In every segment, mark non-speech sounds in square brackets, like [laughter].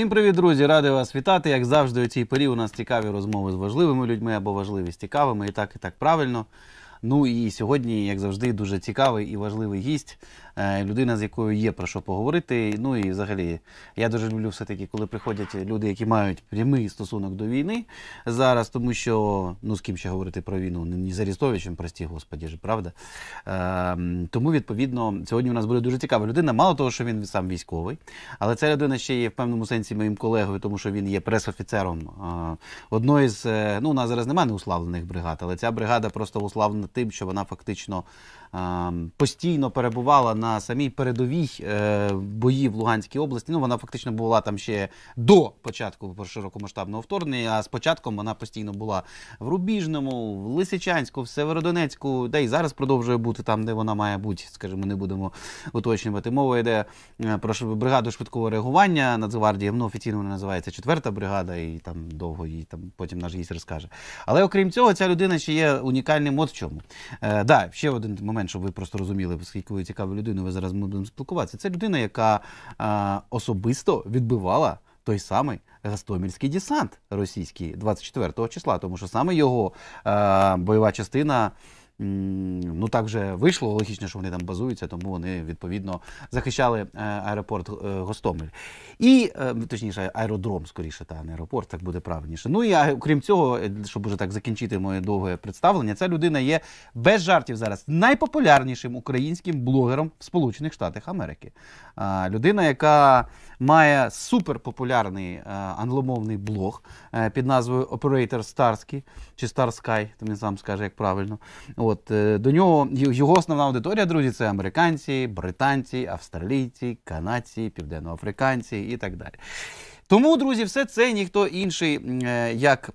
Всім привіт, друзі! Радий вас вітати. Як завжди, у цій порі у нас цікаві розмови з важливими людьми або важливі з цікавими, і так і так правильно. Ну і сьогодні, як завжди, дуже цікавий і важливий гість. Е, людина, з якою є про що поговорити. Ну і взагалі, я дуже люблю все-таки, коли приходять люди, які мають прямий стосунок до війни зараз, тому що ну з ким ще говорити про війну, ні з Арістовичем, прості господі ж, правда. Е, Тому відповідно сьогодні у нас буде дуже цікава людина. Мало того, що він сам військовий, але ця людина ще є в певному сенсі моїм колегою, тому що він є пресофіцером е, одної з е, ну у нас зараз немає неуславлених бригад, але ця бригада просто уславлена тим, що вона фактично постійно перебувала на самій передовій е, бої в Луганській області. Ну вона фактично була там ще до початку широкомасштабного вторгнення. А спочатку вона постійно була в Рубіжному, в Лисичанську, в Северодонецьку, де і зараз продовжує бути там, де вона має бути. Скажімо, не будемо уточнювати. Мова йде е, про бригаду швидкого реагування Нацгвардії, Воно ну, офіційно вона називається четверта бригада, і там довго її там потім наш гість розкаже. Але окрім цього, ця людина ще є унікальним. От в чому Е, да, ще один момент момент, щоб ви просто розуміли, оскільки ви цікаву людину, ви зараз будемо спілкуватися. Це людина, яка а, особисто відбивала той самий Гастомільський десант російський 24 го числа, тому що саме його а, бойова частина. Ну так вже вийшло. Логічно, що вони там базуються, тому вони відповідно захищали е, аеропорт е, Гостомель. І е, точніше, аеродром, скоріше, та не аеропорт, так буде правильніше. Ну і окрім цього, щоб уже так закінчити моє довге представлення, ця людина є без жартів зараз найпопулярнішим українським блогером в Сполучених Штатах Америки. Людина, яка має суперпопулярний англомовний блог під назвою Operator Starsky, чи Starsky, то він сам скаже, як правильно. От е, до нього його основна аудиторія, друзі, це американці, британці, австралійці, канадці, південноафриканці і так далі. Тому, друзі, все це ніхто інший, е, як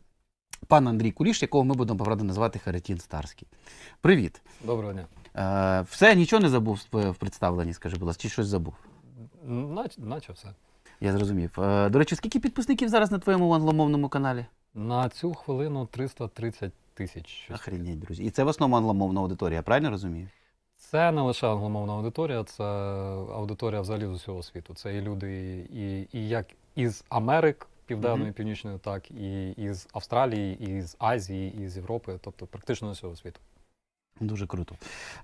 пан Андрій Куліш, якого ми будемо правда, називати Харитін Старський. Привіт. Доброго дня. Е, все, нічого не забув в представленні, скажи, будь ласка, чи щось забув? Наче, наче все. Я зрозумів. До речі, скільки підписників зараз на твоєму англомовному каналі? На цю хвилину 330 тисяч. Щось Охренеть, друзі. І це в основному англомовна аудиторія, правильно розумію? Це не лише англомовна аудиторія, це аудиторія взагалі з усього світу. Це і люди, і і як із Америк Південної, mm -hmm. Північної, так, і із Австралії, і з Азії, і з Європи, тобто практично з усього світу. Дуже круто.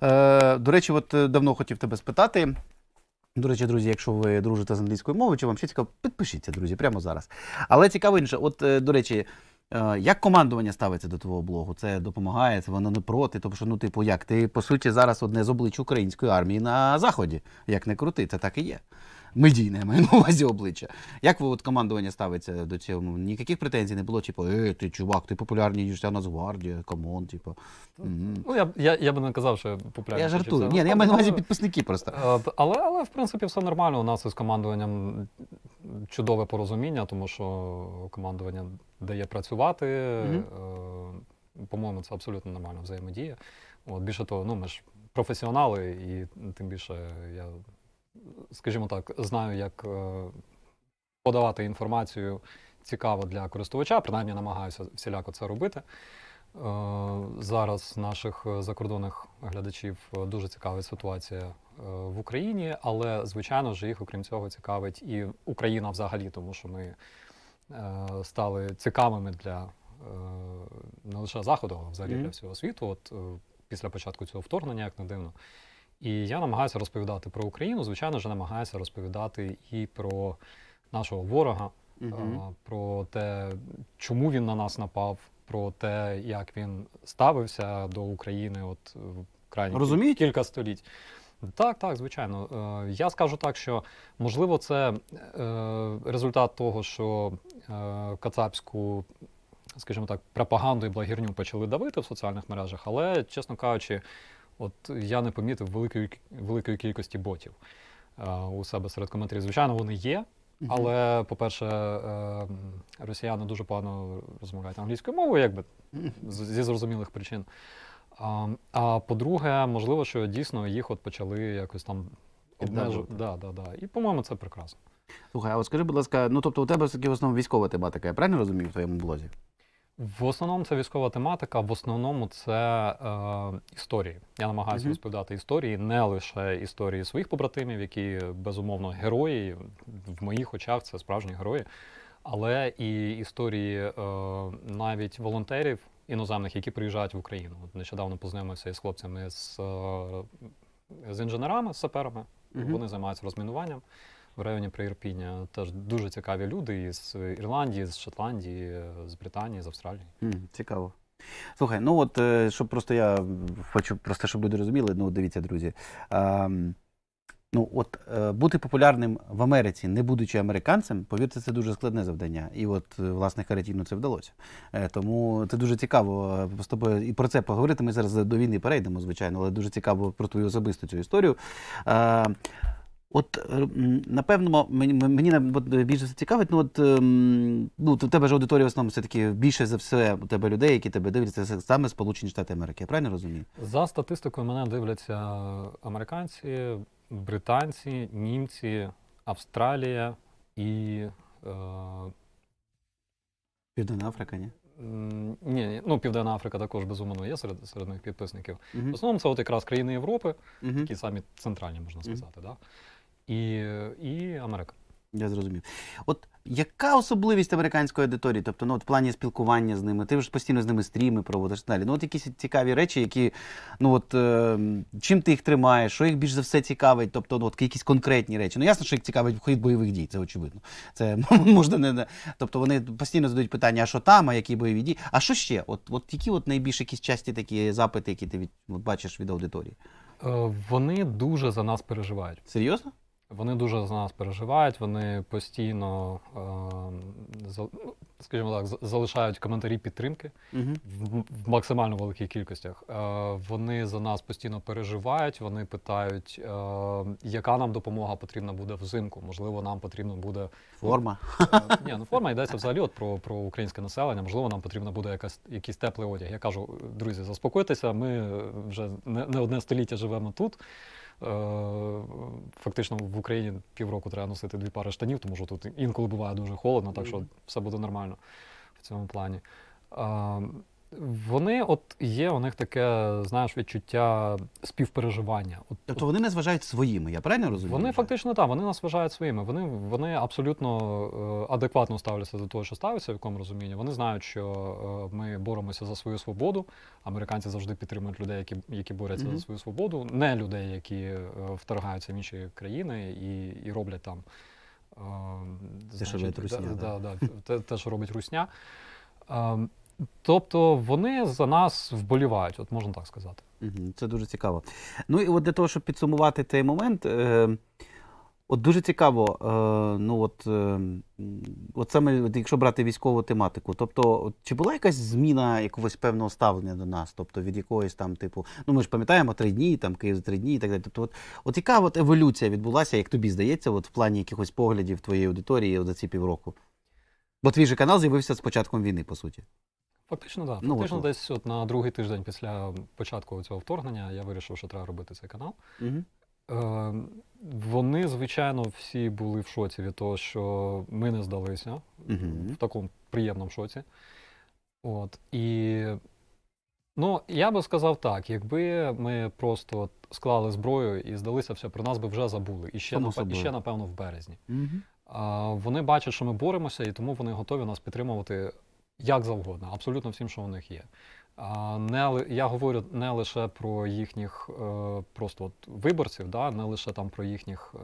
Е, До речі, от е, давно хотів тебе спитати. До речі, друзі, якщо ви дружите з англійською мовою, чи вам ще цікаво, підпишіться, друзі, прямо зараз. Але цікаво інше, от, е, до речі. Е, як командування ставиться до твого блогу? Це допомагає, це воно не проти. Тому тобто, що, ну, типу, як ти по суті зараз одне з облич української армії на заході. Як не крути, це так і є медійне маю на увазі обличчя. Як ви от командування ставиться до цього? Ну, ніяких претензій не було, типу, е, ти чувак, ти популярний, ніж Нацгвардія, камон, типу. Ну, я, я, я би не казав, що я популярний. Я жартую. Ні, ну, я маю на увазі ну, підписники просто. Е, але, але, в принципі, все нормально. У нас із командуванням чудове порозуміння, тому що командування дає працювати. Угу. По-моєму, це абсолютно нормальна взаємодія. От, Більше того, ну ми ж професіонали, і тим більше я скажімо так, знаю, як е, подавати інформацію цікаво для користувача, принаймні намагаюся всіляко це робити. Е, зараз наших закордонних глядачів е, дуже цікавить ситуація в Україні, але, звичайно ж, їх, окрім цього, цікавить і Україна взагалі, тому що ми стали цікавими для не лише Заходу, а взагалі mm -hmm. для всього світу. От Після початку цього вторгнення, як не дивно. І я намагаюся розповідати про Україну. Звичайно ж, намагаюся розповідати і про нашого ворога, угу. про те, чому він на нас напав, про те, як він ставився до України, от е, крайні Розумієте? кілька століть. Так, так, звичайно. Е, я скажу так, що можливо, це е, результат того, що кацапську, скажімо так, пропаганду і благірню почали давити в соціальних мережах, але чесно кажучи. От я не помітив великої великої кількості ботів е, у себе серед коментарів. Звичайно, вони є. Але, по-перше, е, росіяни дуже погано розмовляють англійською мовою, якби зі зрозумілих причин. А по-друге, можливо, що дійсно їх от почали якось там обмежувати. Да, да, да. І, по-моєму, це прекрасно. Слухай, а от скажи, будь ласка, ну тобто у тебе все-таки в основному військова тематика, я правильно розумію в твоєму блозі? В основному це військова тематика, в основному це е, історії. Я намагаюся угу. розповідати історії, не лише історії своїх побратимів, які безумовно герої. В моїх очах це справжні герої, але і історії е, навіть волонтерів іноземних, які приїжджають в Україну. Нещодавно познайомився із хлопцями з, е, з інженерами, з саперами. Угу. Вони займаються розмінуванням в районі Приірпіння. Теж дуже цікаві люди із Ірландії, з Шотландії, з Британії, з Австралії. Mm, цікаво. Слухай, ну от е, щоб просто я хочу, просто щоб люди розуміли, ну дивіться, друзі. А, Ну, от е, бути популярним в Америці, не будучи американцем, повірте, це дуже складне завдання. І от е, власне Каретіну це вдалося. Е, тому це дуже цікаво е, з тобою і про це поговорити. Ми зараз до війни перейдемо, звичайно, але дуже цікаво про твою особисту цю історію. Е, От е, напевно, мені мені більше цікавить, ну от ем, ну, в тебе ж аудиторія в основному все-таки більше за все у тебе людей, які тебе дивляться саме Сполучені Штати Америки. Я правильно розумію? За статистикою мене дивляться американці, британці, німці, Австралія і. Е... Південна Африка, ні? Ні, ні, ну Південна Африка також безумовно є серед серед моїх підписників. Uh В основному це от якраз країни Європи, uh такі самі центральні, можна сказати. Uh Да? і і Америка. Я зрозумів. От яка особливість американської аудиторії? Тобто, ну от в плані спілкування з ними, ти вже постійно з ними стріми проводиш далі. Ну от якісь цікаві речі, які ну от е, чим ти їх тримаєш, що їх більш за все цікавить, тобто ну, от якісь конкретні речі. Ну ясно, що їх цікавить хід бойових дій, це очевидно. Це [laughs] можна не тобто вони постійно задають питання, а що там, а які бойові дії? А що ще? От от які от найбільш якісь часті такі запити, які ти від, от, бачиш від аудиторії? Е, вони дуже за нас переживають. Серйозно? Вони дуже за нас переживають, вони постійно, е, ну, скажімо так, залишають коментарі підтримки угу. в, в максимально великих кількостях. Е, вони за нас постійно переживають, вони питають, е, яка нам допомога потрібна буде взимку. Можливо, нам потрібно буде ну, форма. Е, [laughs] ні, ну форма йдеться взагалі от про про українське населення. Можливо, нам потрібно буде якась якийсь теплий одяг. Я кажу, друзі, заспокойтеся, ми вже не, не одне століття живемо тут. Е, фактично в Україні півроку треба носити дві пари штанів, тому що тут інколи буває дуже холодно, так що все буде нормально в цьому плані. Е, вони от є, у них таке, знаєш, відчуття співпереживання. От, Тобто вони не зважають своїми, я правильно розумію? Вони фактично так, вони нас вважають своїми. Вони вони абсолютно е, адекватно ставляться до того, що ставиться, в якому розумінні. Вони знають, що е, ми боремося за свою свободу. Американці завжди підтримують людей, які які борються mm -hmm. за свою свободу, не людей, які е, вторгаються в інші країни і, і роблять там е, те, що робить русня, да, да, да, те, те, що робить русня. Е, Тобто вони за нас вболівають, от можна так сказати. Це дуже цікаво. Ну і от для того, щоб підсумувати цей момент, е, от дуже цікаво, е, ну от е, от саме от якщо брати військову тематику, тобто, от, чи була якась зміна якогось певного ставлення до нас, тобто від якоїсь там, типу, ну ми ж пам'ятаємо три дні, там Київ за три дні і так далі. Тобто, от, от яка от еволюція відбулася, як тобі здається, от в плані якихось поглядів твоєї аудиторії за ці півроку? Бо твій же канал з'явився з початком війни, по суті. Фактично, так. Ну, Фактично, от, десь от на другий тиждень після початку цього вторгнення я вирішив, що треба робити цей канал. Угу. Е, Вони, звичайно, всі були в шоці від того, що ми не здалися угу. в такому приємному шоці. От. І ну, я би сказав так, якби ми просто склали зброю і здалися, все про нас би вже забули. І ще, нап... і ще напевно, в березні. Угу. Вони бачать, що ми боремося, і тому вони готові нас підтримувати як завгодно, абсолютно всім, що у них є. Не я говорю не лише про їхніх е, просто от виборців, да не лише там про їхніх е,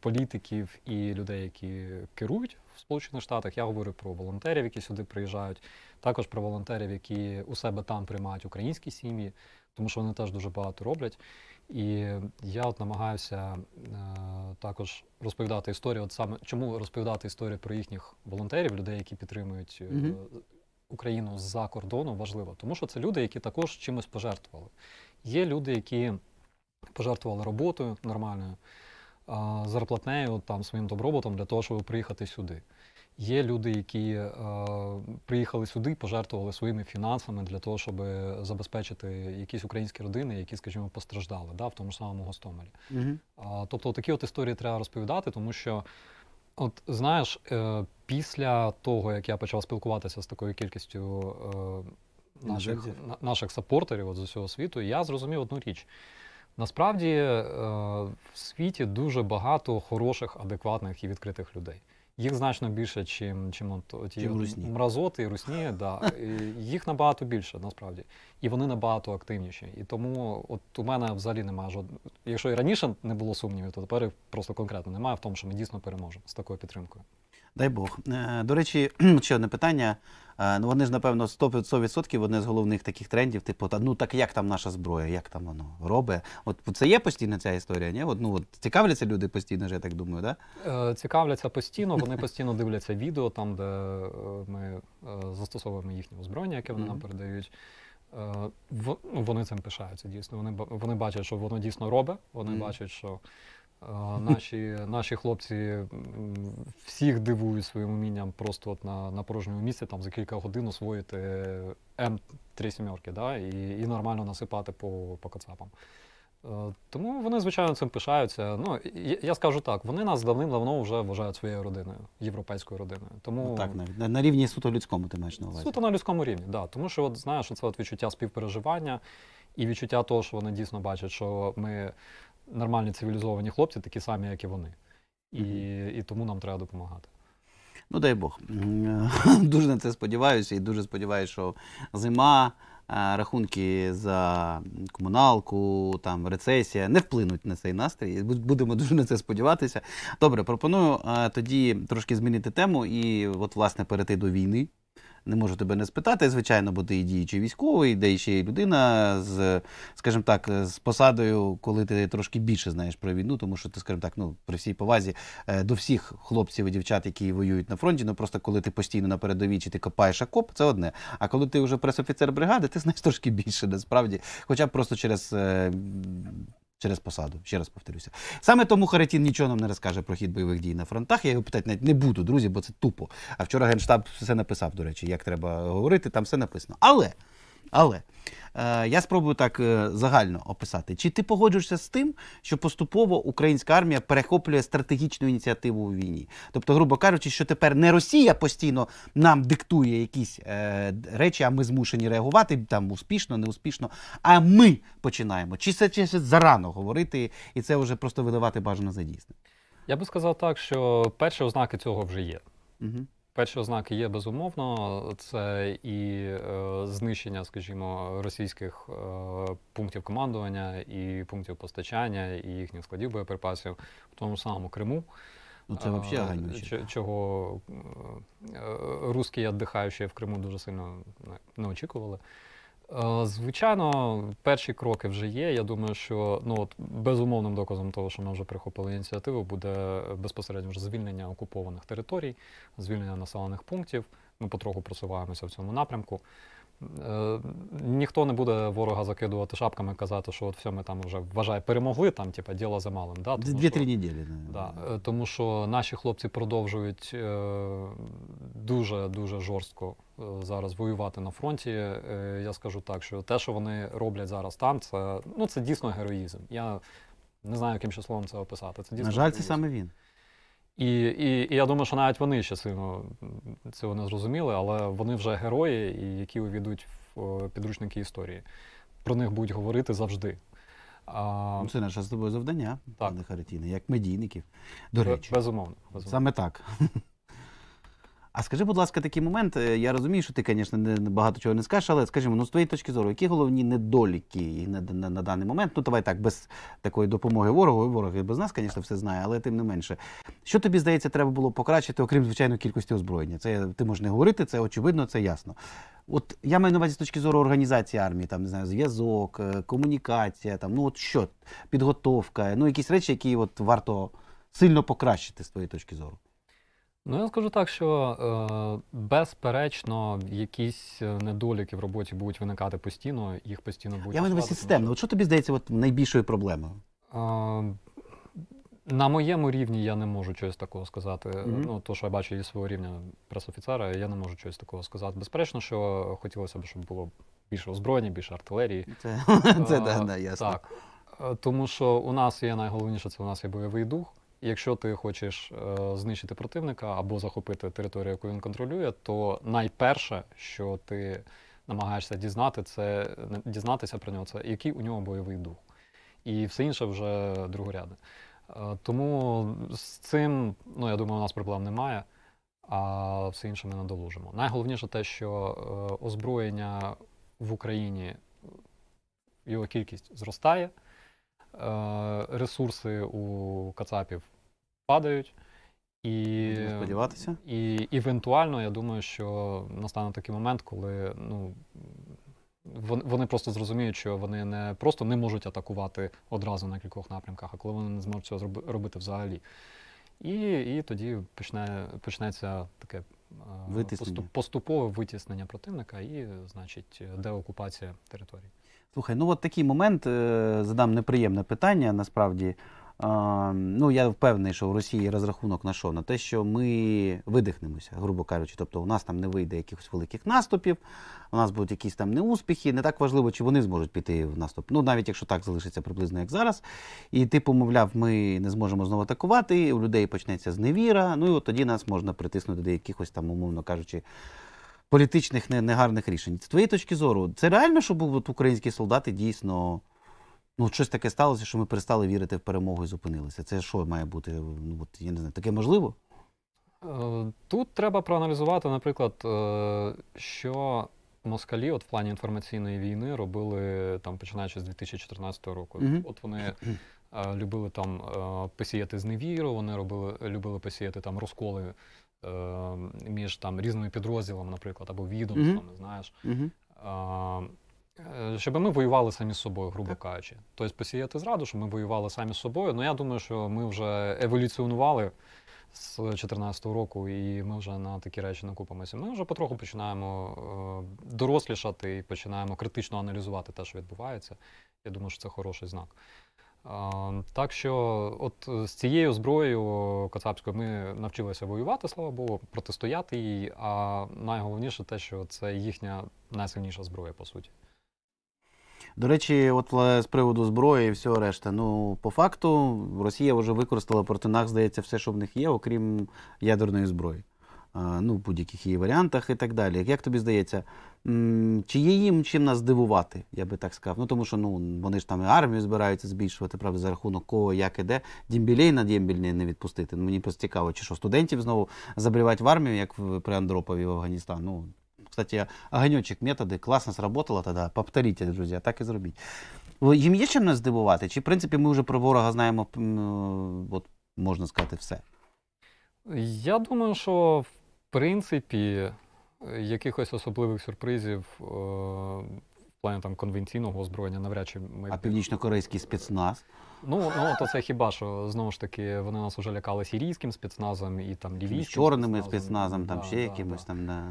політиків і людей, які керують в Сполучених Штатах. Я говорю про волонтерів, які сюди приїжджають, також про волонтерів, які у себе там приймають українські сім'ї, тому що вони теж дуже багато роблять. І я от намагаюся е, також розповідати історію, от саме чому розповідати історію про їхніх волонтерів, людей, які підтримують mm Україну з-за кордону, важливо, тому що це люди, які також чимось пожертвували. Є люди, які пожертвували роботою нормальною, е, зарплатнею, там своїм добробутом для того, щоб приїхати сюди. Є люди, які е, приїхали сюди, пожертвували своїми фінансами для того, щоб забезпечити якісь українські родини, які, скажімо, постраждали да, в тому ж самому Гостомелі. Угу. А, тобто, такі от історії треба розповідати, тому що, от знаєш, е, після того, як я почав спілкуватися з такою кількістю е, наших на, наших сапортерів от, з усього світу, я зрозумів одну річ. Насправді е, в світі дуже багато хороших, адекватних і відкритих людей їх значно більше, чим чим от ті русні. мразоти і русні. [laughs] Да. І їх набагато більше насправді. І вони набагато активніші. І тому от у мене взагалі немає жодного. Якщо і раніше не було сумнівів, то тепер просто конкретно немає в тому, що ми дійсно переможемо з такою підтримкою. Дай Бог. Е, до речі, [clears throat] ще одне питання. Е, ну, Вони ж, напевно, 100% одне з головних таких трендів, типу, ну так як там наша зброя, як там воно робить? От Це є постійно ця історія, ні? От, ну, от, цікавляться люди постійно, я так думаю, да? Е, цікавляться постійно, вони постійно дивляться відео, там, де ми застосовуємо їхнє озброєння, яке вони нам передають. Ну, вони цим пишаються, дійсно. Вони вони бачать, що воно дійсно робить, вони бачать, що Е, наші наші хлопці всіх дивують своїм умінням просто от на на порожньому місці там за кілька годин освоїти М37 да, і і нормально насипати по по кацапам. Е, тому вони, звичайно, цим пишаються. Ну, Я, я скажу так, вони нас давним-давно вже вважають своєю родиною, європейською родиною. Тому ну, так, На, на рівні суто людському ти маєш на увазі. Суто на людському рівні, так. Да. Тому що от, знаєш, це от відчуття співпереживання і відчуття того, що вони дійсно бачать, що ми нормальні цивілізовані хлопці, такі самі, як і вони. І, І тому нам треба допомагати. Ну, дай Бог. [laughs] Дуже на це сподіваюся, і дуже сподіваюся, що зима. Е, рахунки за комуналку, там рецесія не вплинуть на цей настрій. Будемо дуже на це сподіватися. Добре, пропоную е, тоді трошки змінити тему і, от, власне, перейти до війни не можу тебе не спитати, звичайно, бо ти і діючий військовий, де і ще й людина з, скажімо так, з посадою, коли ти трошки більше знаєш про війну, тому що ти, скажімо так, ну при всій повазі е, до всіх хлопців і дівчат, які воюють на фронті, ну просто коли ти постійно на передовій чи ти копаєш окоп, це одне. А коли ти вже пресофіцер бригади, ти знаєш трошки більше, насправді, хоча б просто через. Е, через посаду. Ще раз повторюся. Саме тому Харитін нічого нам не розкаже про хід бойових дій на фронтах. Я його питати навіть не буду, друзі, бо це тупо. А вчора генштаб все написав, до речі, як треба говорити, там все написано. Але, але. Е, я спробую так е, загально описати. Чи ти погоджуєшся з тим, що поступово українська армія перехоплює стратегічну ініціативу у війні? Тобто, грубо кажучи, що тепер не Росія постійно нам диктує якісь е, речі, а ми змушені реагувати там успішно, не успішно, а ми починаємо. Чи це, чи це зарано говорити, і це вже просто видавати бажано за дійсне? Я би сказав так, що перші ознаки цього вже є. Угу. Перші ознаки є безумовно, це і е, знищення, скажімо, російських е, пунктів командування і пунктів постачання, і їхніх складів боєприпасів в тому самому Криму. Ну це взагалі е, чого е, е русські віддихаючі в Криму дуже сильно не очікували. Е, звичайно, перші кроки вже є. Я думаю, що ну от безумовним доказом того, що ми вже прихопили ініціативу, буде безпосередньо вже звільнення окупованих територій, звільнення населених пунктів. Ми потроху просуваємося в цьому напрямку. Е, ніхто не буде ворога закидувати шапками, казати, що от все ми там вже вважай, перемогли там, типа діло за малим. Да? Дві-три неділі. Да. Е, тому що наші хлопці продовжують е, дуже дуже жорстко зараз воювати на фронті. Я скажу так, що те, що вони роблять зараз там, це ну це дійсно героїзм. Я не знаю, яким ще словом це описати. Це дійсно на жаль, героїзм. це саме він. І і, і я думаю, що навіть вони ще сильно цього не зрозуміли, але вони вже герої, які увійдуть в підручники історії. Про них будуть говорити завжди. А... Це ну, наше з тобою завдання, пане Харитіне, як медійників. До речі, безумовно, безумовно. саме так. А скажи, будь ласка, такий момент. Е, я розумію, що ти, звісно, багато чого не скажеш, але скажімо, ну з твоєї точки зору, які головні недоліки на, на, на даний момент? Ну, давай так, без такої допомоги ворогу, ворог без нас, звісно, все знає, але тим не менше. Що тобі здається, треба було покращити, окрім звичайно, кількості озброєння? Це ти можеш не говорити, це очевидно, це ясно. От я маю на увазі з точки зору організації армії, там не знаю, зв'язок, е, комунікація, там ну от що, підготовка, ну якісь речі, які от варто сильно покращити з твоєї точки зору. Ну, я скажу так, що е, безперечно якісь е, недоліки в роботі будуть виникати постійно, їх постійно буде. Я маю на увазі системно. От що тобі здається от найбільшою проблемою? Е, на моєму рівні я не можу чогось такого сказати. Mm -hmm. Ну, то, що я бачу зі свого рівня пресофіцера, я не можу чогось такого сказати. Безперечно, що хотілося б, щоб було більше озброєння, більше артилерії. Це, [laughs] це а, е, да, да, ясно. Так. Е, тому що у нас є найголовніше, це у нас є бойовий дух. Якщо ти хочеш е, знищити противника або захопити територію, яку він контролює, то найперше, що ти намагаєшся дізнати, це, е, дізнатися про нього, це який у нього бойовий дух. І все інше вже другорядне. Е, тому з цим, ну я думаю, у нас проблем немає, а все інше ми надолужимо. Найголовніше те, що е, озброєння в Україні, його кількість зростає. Е, ресурси у Кацапів падають. І сподіватися. І івентуально, я думаю, що настане такий момент, коли ну, вони просто зрозуміють, що вони не просто не можуть атакувати одразу на кількох напрямках, а коли вони не зможуть цього робити взагалі. І і тоді почне, почнеться таке е, витиснення. поступове витіснення противника і, значить, деокупація території. Слухай, ну от такий момент е, задам неприємне питання насправді. Ну, я впевнений, що в Росії розрахунок на що? На те, що ми видихнемося, грубо кажучи. Тобто, у нас там не вийде якихось великих наступів, у нас будуть якісь там неуспіхи. Не так важливо, чи вони зможуть піти в наступ. Ну, навіть якщо так залишиться приблизно, як зараз. І типу, мовляв, ми не зможемо знову атакувати. У людей почнеться зневіра. Ну і от тоді нас можна притиснути до якихось там, умовно кажучи. Політичних негарних рішень. З твоєї точки зору, це реально, щоб був українські солдати дійсно Ну, щось таке сталося, що ми перестали вірити в перемогу і зупинилися. Це що має бути? Ну, от, я не знаю, таке можливо? Е, тут треба проаналізувати, наприклад, е, що москалі от в плані інформаційної війни робили там, починаючи з 2014 року. Mm От вони е, любили там посіяти зневіру, вони робили, любили посіяти там розколи між там різними підрозділами, наприклад, або відомствами, mm -hmm. знаєш. Mm -hmm. Е, щоб ми воювали самі з собою, грубо так. кажучи. Тобто посіяти зраду, щоб ми воювали самі з собою. Ну я думаю, що ми вже еволюціонували з 2014 року, і ми вже на такі речі накупимося. Ми вже потроху починаємо е, дорослішати і починаємо критично аналізувати те, що відбувається. Я думаю, що це хороший знак. Е, так що, от з цією зброєю Кацапською ми навчилися воювати, слава Богу, протистояти їй. А найголовніше те, що це їхня найсильніша зброя, по суті. До речі, от з приводу зброї і всього решта. Ну, по факту, Росія вже використала проти нас, здається, все, що в них є, окрім ядерної зброї. Ну, в будь-яких її варіантах і так далі. Як тобі здається, чи є їм чим нас здивувати, я би так сказав? Ну тому що ну вони ж там і армію збираються збільшувати, правда, за рахунок кого, як іде. Дімбілей на Дімбілі не відпустити. Ну, Мені просто цікаво, чи що студентів знову забрівати в армію, як при Андропові в Афганістан? Ну Кстати, огоньочек методи класно сработало тоді. Повторіть, друзі, так і зробіть. Їм є чим нас здивувати? Чи в принципі ми вже про ворога знаємо, ну, от можна сказати, все? Я думаю, що в принципі якихось особливих сюрпризів. Е плані там конвенційного озброєння навряд чи ми А північно-корейський спецназ. Ну ну то це хіба що знову ж таки вони нас уже лякали сірійським спецназом і там лівійським чорними спецназом, там да, ще да, якимось да. там да.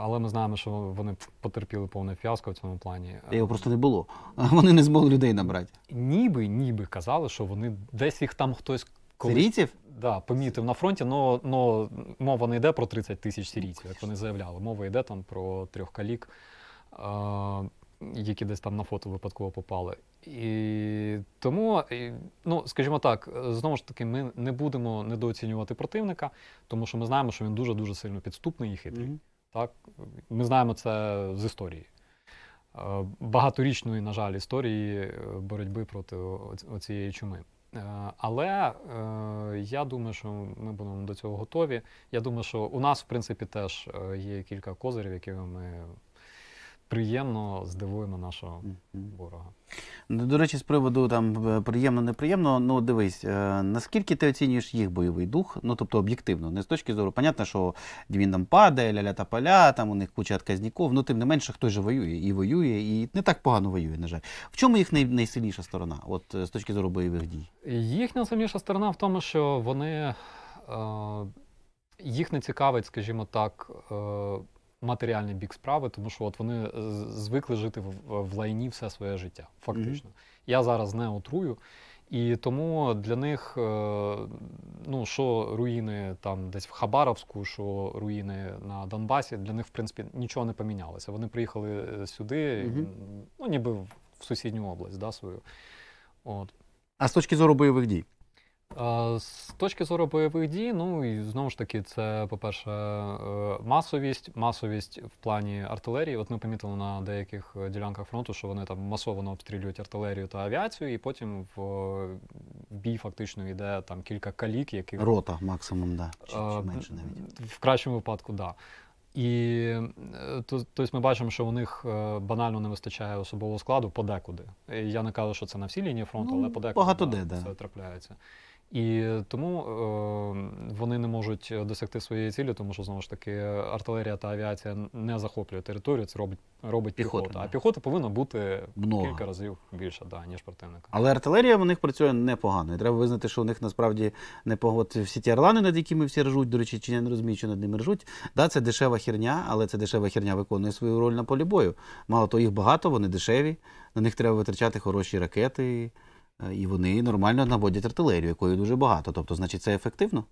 Але ми знаємо, що вони потерпіли повне фіаско в цьому плані. Його просто не було. [laughs] Вони не змогли людей набрати. Ніби, ніби казали, що вони десь їх там хтось колись... Сирійців? Да, помітив на фронті, но, но мова не йде про 30 тисяч сирійців, як вони заявляли. Мова йде там про трьох калік які десь там на фото випадково попали. І Тому, ну, скажімо так, знову ж таки, ми не будемо недооцінювати противника, тому що ми знаємо, що він дуже-дуже сильно підступний і хитрий. Mm -hmm. Так? Ми знаємо це з історії. Е, багаторічної, на жаль, історії е, боротьби проти цієї чуми. Е, але я думаю, що ми будемо до цього готові. Я думаю, що у нас, в принципі, теж є кілька козирів, якими ми приємно здивуємо нашого ворога. Ну, до речі, з приводу там е, приємно-неприємно, ну дивись, е, наскільки ти оцінюєш їх бойовий дух, ну тобто об'єктивно, не з точки зору, понятно, що він там падає, ля-ля та поля, там у них куча отказніков, ну тим не менше, хто же воює і воює, і не так погано воює, на жаль. В чому їх най- найсильніша сторона, от е, з точки зору бойових дій? Їхня сильніша сторона в тому, що вони е, їх не цікавить, скажімо так, е, матеріальний бік справи, тому що от вони е, звикли жити в, в лайні все своє життя. Фактично, mm-hmm. я зараз не отрую. І тому для них, е, ну що руїни там десь в Хабаровську, що руїни на Донбасі, для них в принципі нічого не помінялося. Вони приїхали е, сюди, ну ніби в сусідню область, да, свою. От. А з точки зору бойових дій, з точки зору бойових дій, ну і знову ж таки, це, по-перше, е, масовість, масовість в плані артилерії. От ми помітили на деяких е, ділянках фронту, що вони там масово обстрілюють артилерію та авіацію, і потім в бій фактично йде там кілька калік, яких рота максимум, да. Чи, чи е, менше навіть в кращому випадку, да. І то, тобто ми бачимо, що у них банально не вистачає особового складу подекуди. Я не кажу, що це на всій лінії фронту, ну, але подекуди багато да, де, це трапляється. І тому е, вони не можуть досягти своєї цілі, тому що знову ж таки артилерія та авіація не захоплює територію. Це робить робить піхота. піхота. А піхота повинна бути Много. кілька разів більше, да, ніж противника. Але артилерія в них працює непогано. І Треба визнати, що у них насправді не погод всі ті орлани, над якими всі ржуть. До речі, чи я не розумію, що над ними ржуть. Да, це дешева херня, але це дешева херня виконує свою роль на полі бою. Мало того, їх багато, вони дешеві. На них треба витрачати хороші ракети. Е, і вони нормально наводять артилерію, якої дуже багато. Тобто, значить, це ефективно?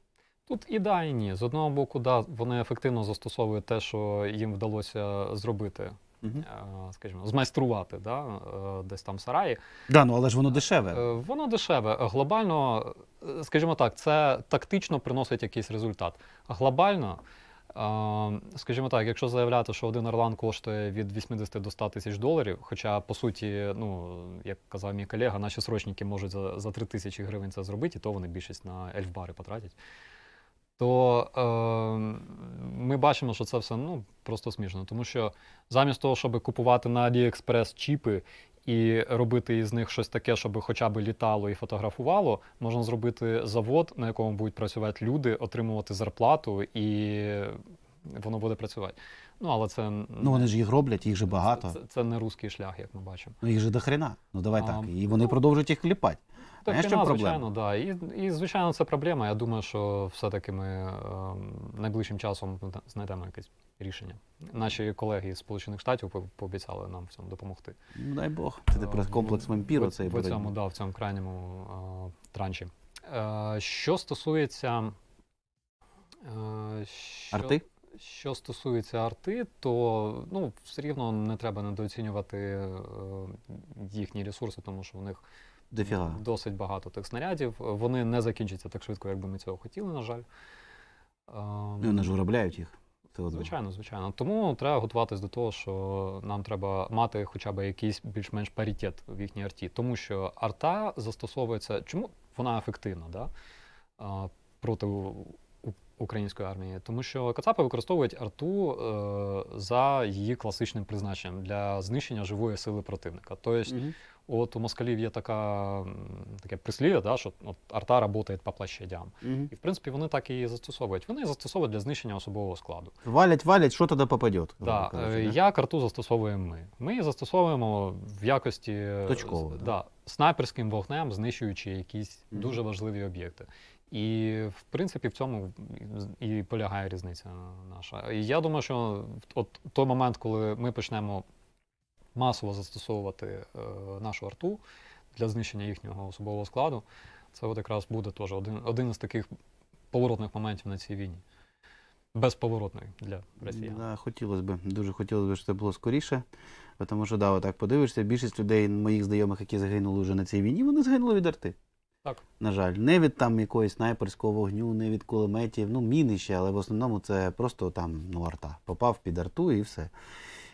Тут і да, і ні. З одного боку, да, вони ефективно застосовують те, що їм вдалося зробити. Uh Скажімо, змайструвати да, е, десь там сараї. Да, ну але ж воно дешеве. Воно дешеве. Глобально, скажімо так, це тактично приносить якийсь результат. Глобально Скажімо так, якщо заявляти, що один орлан коштує від 80 до 100 тисяч доларів, хоча, по суті, ну як казав мій колега, наші срочники можуть за за 3 тисячі гривень це зробити, і то вони більшість на ельфбари потратять, то е, ми бачимо, що це все ну, просто смішно. Тому що замість того, щоб купувати на AliExpress чіпи і робити із них щось таке, щоб хоча б літало і фотографувало, можна зробити завод, на якому будуть працювати люди, отримувати зарплату, і воно буде працювати. Ну але це ну вони ж їх роблять, їх же багато. Це, це, це не руський шлях, як ми бачимо. Ну їх же до хрена. Ну давай а, так. І ну, вони ну, продовжують їх кліпати. Так, ну, а що звичайно, да. І, і звичайно, це проблема. Я думаю, що все-таки ми е, найближчим часом ну, знайдемо якесь рішення. Наші колеги з Сполучених Штатів пообіцяли нам в цьому допомогти. Дай Бог. Це тепер типу ем, комплекс вампіру цей В цьому, да, в цьому крайньому а, транші. А, е, що стосується а, е, що, арти? Що стосується арти, то ну, все рівно не треба недооцінювати е, їхні ресурси, тому що в них. Дефіга. Досить багато тих снарядів. Вони не закінчаться так швидко, як би ми цього хотіли, на жаль. Ем, ну, вони ж виробляють їх все одно. Тобто, ну. Звичайно, звичайно. Тому треба готуватись до того, що нам треба мати хоча б якийсь більш-менш паритет в їхній арті, тому що арта застосовується, чому вона ефективна да? проти української армії, тому що Кацапи використовують арту е, за її класичним призначенням для знищення живої сили противника. Тобто, От у москалів є така таке прислів'я, да, що от арта працює по площадям. Угу. І в принципі вони так і застосовують. Вони застосовують для знищення особового складу. Валять, валять, що туди попадет. Да. Кажучи, е, Як арту застосовуємо ми. Ми її застосовуємо в якості е, Точково, да, да. снайперським вогнем, знищуючи якісь угу. дуже важливі об'єкти. І в принципі в цьому і полягає різниця наша. І я думаю, що от той момент, коли ми почнемо масово застосовувати е, нашу арту для знищення їхнього особового складу. Це от якраз буде теж один один із таких поворотних моментів на цій війні. Безповоротний для росіян. Да, хотілося б, дуже хотілося б, щоб це було скоріше. Тому що, да, так подивишся, більшість людей, моїх знайомих, які загинули вже на цій війні, вони загинули від арти. Так. На жаль, не від там якогось снайперського вогню, не від кулеметів, ну, міни ще, але в основному це просто там ну, арта. Попав під арту і все.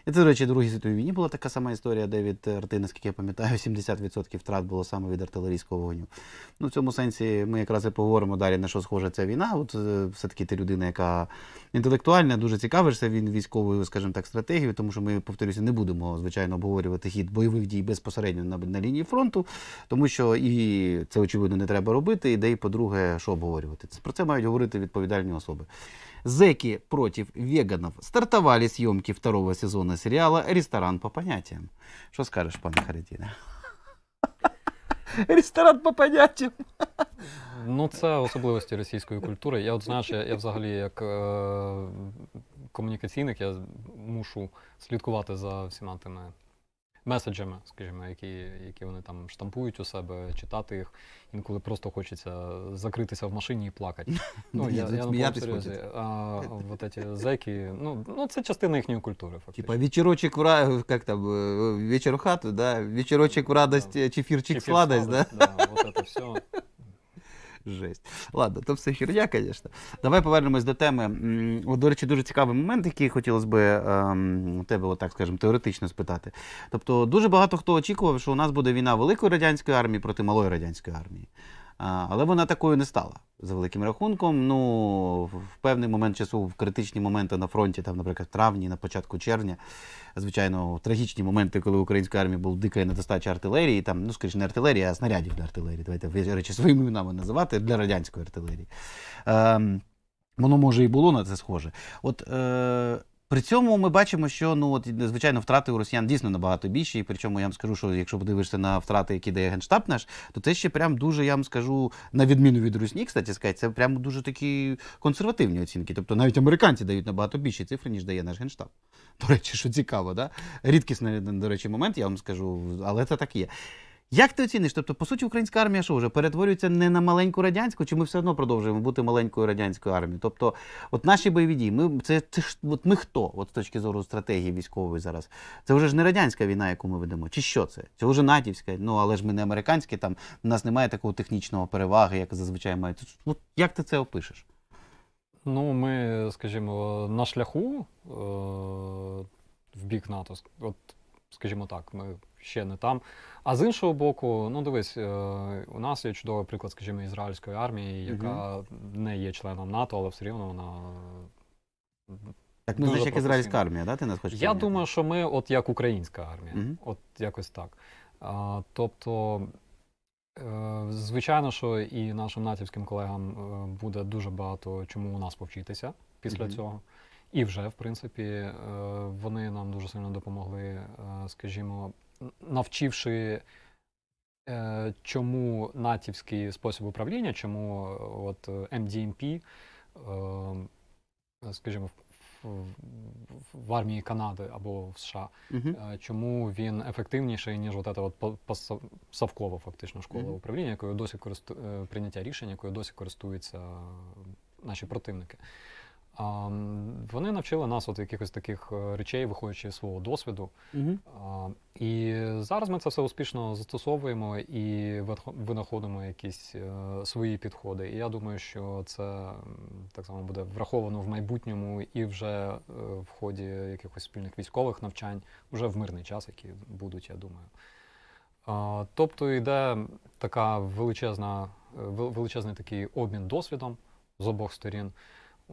І це, до речі, в Другій світовій війні була така сама історія, де від арти, наскільки я пам'ятаю, 70% втрат було саме від артилерійського вогню. Ну, В цьому сенсі ми якраз і поговоримо далі, на що схожа ця війна. От е, все-таки ти людина, яка інтелектуальна, дуже цікавишся він військовою, скажімо так, стратегією, тому що ми, повторюся, не будемо, звичайно, обговорювати хід бойових дій безпосередньо на, на лінії фронту, тому що і це очевидно не треба робити, і де, і по-друге, що обговорювати. Про це мають говорити відповідальні особи. «Зеки против веганов» стартовали съемки второго сезона сериала «Ресторан по понятиям». Что скажешь, пан Харитина? [laughs] Ресторан по понятиям. [laughs] Ну, це особливості російської культури. Я от знаю, що я, я взагалі як е, комунікаційник я мушу слідкувати за всіма тими меседжами, скажімо, які які вони там штампують у себе, читати їх. Інколи просто хочеться закритися в машині і плакати. [laughs] Ну, я я А вот эти зеки, ну ну це частина їхньої культури. фактично. Типа вечерочек в ра... как там, е, вечір в хату, да? вечірочок в радость, чефірчик в сладость, да? Да, вот это все. Жесть. Ладно, то все херня, звісно. Давай повернемось до теми. От, До речі, дуже цікавий момент, який хотілося б ем, тебе, отак, скажімо, теоретично спитати. Тобто, дуже багато хто очікував, що у нас буде війна великої радянської армії проти малої радянської армії. Але вона такою не стала за великим рахунком. Ну в певний момент часу, в критичні моменти на фронті, там, наприклад, в травні, на початку червня, звичайно, трагічні моменти, коли українська армії була дика недостача артилерії, там, ну скажімо, не артилерія, а снарядів для артилерії. Давайте речі своїми іменами називати для радянської артилерії. Ем, Воно може і було на це схоже. От е, при цьому ми бачимо, що ну от звичайно втрати у росіян дійсно набагато більші. І причому я вам скажу, що якщо подивишся на втрати, які дає генштаб наш, то це ще прям дуже я вам скажу на відміну від Русні, кстати, сказати, це прям дуже такі консервативні оцінки. Тобто навіть американці дають набагато більші цифри, ніж дає наш генштаб. До речі, що цікаво, да? Рідкісний, до речі, момент я вам скажу, але це так є. Як ти оціниш? Тобто, по суті, українська армія що вже перетворюється не на маленьку радянську, чи ми все одно продовжуємо бути маленькою радянською армією? Тобто, от наші бойові дії, ми це це от ми хто? От з точки зору стратегії військової зараз. Це вже ж не радянська війна, яку ми ведемо, чи що це? Це вже натівська, ну але ж ми не американські, там в нас немає такого технічного переваги, як зазвичай мають. От ну, як ти це опишеш? Ну, ми, скажімо, на шляху е- в бік НАТО. От скажімо так, ми ще не там. А з іншого боку, ну дивись, е, у нас є чудовий приклад, скажімо, ізраїльської армії, яка угу. не є членом НАТО, але все рівно вона. Так, ну значить, як ізраїльська армія, да? Ти нас хочеш? Я думаю, що ми, от як українська армія, угу. от якось так. А, Тобто, е, звичайно, що і нашим натівським колегам е, буде дуже багато чому у нас повчитися після угу. цього. І вже, в принципі, е, вони нам дуже сильно допомогли, е, скажімо, навчивши, е, чому натівський спосіб управління, чому от MDMP, ем ем скажімо, в армії Канади або в США, uh -huh. чому він ефективніший, ніж от ця от совкова фактично школа uh -huh. управління, якою досі користу... прийняття рішень, якою досі користуються наші противники. Вони навчили нас от якихось таких е, речей, виходячи з свого досвіду. Угу. І зараз ми це все успішно застосовуємо і винаходимо якісь е, свої підходи. І я думаю, що це так само буде враховано в майбутньому і вже е, в ході якихось спільних військових навчань, вже в мирний час, які будуть, я думаю. Тобто йде така величезна, величезний такий обмін досвідом з обох сторін.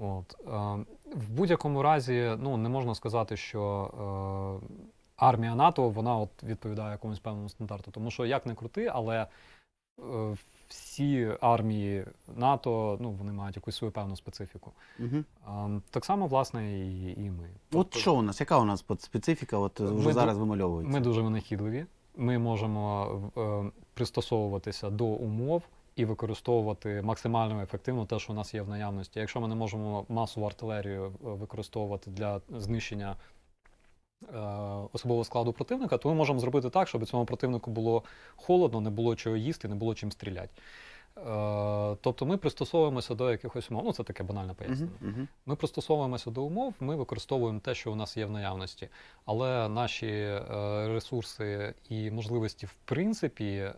От ем, В будь-якому разі ну не можна сказати, що е, армія НАТО вона от відповідає якомусь певному стандарту. Тому що як не крути, але е, всі армії НАТО ну вони мають якусь свою певну специфіку. Угу. Е, так само, власне, і і ми. От тобто, що у нас? Яка у нас специфіка? От вже зараз вимальовується? Ми дуже винахідливі. Ми можемо е, пристосовуватися до умов, і використовувати максимально ефективно те, що у нас є в наявності. Якщо ми не можемо масову артилерію е, використовувати для знищення е, особового складу противника, то ми можемо зробити так, щоб цьому противнику було холодно, не було чого їсти, не було чим стріляти. Е, тобто ми пристосовуємося до якихось умов. Ну це таке банальне пояснення. Uh -huh, uh -huh. Ми пристосовуємося до умов, ми використовуємо те, що у нас є в наявності, але наші е, ресурси і можливості в принципі е,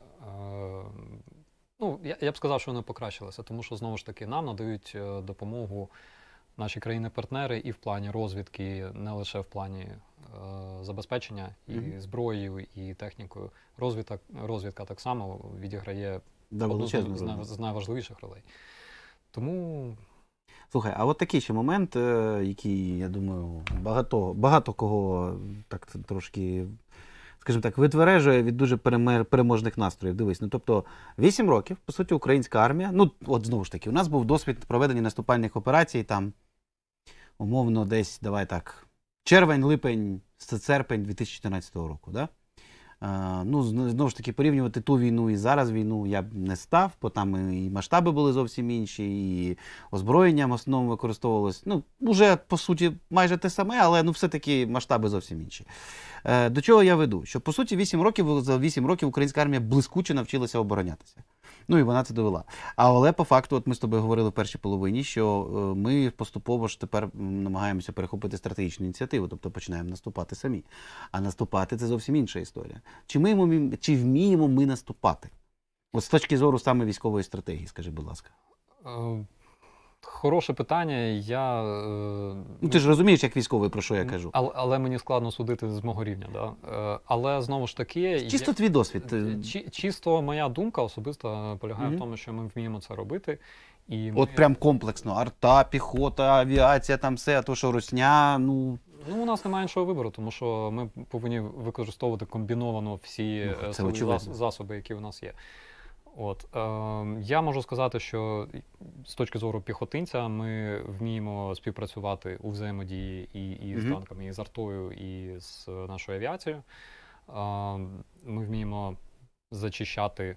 Ну, я я б сказав, що вони покращилися, тому що знову ж таки нам надають е, допомогу наші країни-партнери і в плані розвідки, не лише в плані е, забезпечення і mm -hmm. зброєю, і технікою. Розвідка розвідка так само відіграє да, одну з, з найважливіших ролей. Тому. Слухай, а от такий ще момент, е, який, я думаю, багато багато кого так трошки скажімо так, витвережує від дуже переможних настроїв. Дивись, ну тобто 8 років, по суті, українська армія. Ну, от знову ж таки, у нас був досвід проведення наступальних операцій там, умовно, десь давай так, червень, липень, серпень 2014 року. Да? Е, ну, знову ж таки, порівнювати ту війну і зараз війну я б не став, бо там і масштаби були зовсім інші, і озброєння в основному використовувалось. Ну, уже, по суті, майже те саме, але ну, все-таки масштаби зовсім інші. Е, до чого я веду? Що по суті, 8 років за 8 років українська армія блискуче навчилася оборонятися. Ну і вона це довела. Але по факту, от ми з тобою говорили в першій половині, що е, ми поступово ж тепер намагаємося перехопити стратегічну ініціативу, тобто починаємо наступати самі. А наступати це зовсім інша історія. Чи ми чи вміємо ми наступати? От з точки зору саме військової стратегії, скажи, будь ласка. Е, Хороше питання. Я, е, Ну ти ж розумієш, як військовий, про що я кажу. Але, але мені складно судити з мого рівня. Да? Е, але знову ж таки. Чисто я... твій досвід. Е, чи, чисто моя думка особисто полягає mm -hmm. в тому, що ми вміємо це робити. І От прям комплексно. Арта, піхота, авіація, там все, а то що русня. ну... Ну, у нас немає іншого вибору, тому що ми повинні використовувати комбіновано всі ну, засоби, які у нас є. От е, я можу сказати, що з точки зору піхотинця ми вміємо співпрацювати у взаємодії і і mm -hmm. з танками, і з артою, і з нашою авіацією. Е, ми вміємо зачищати е,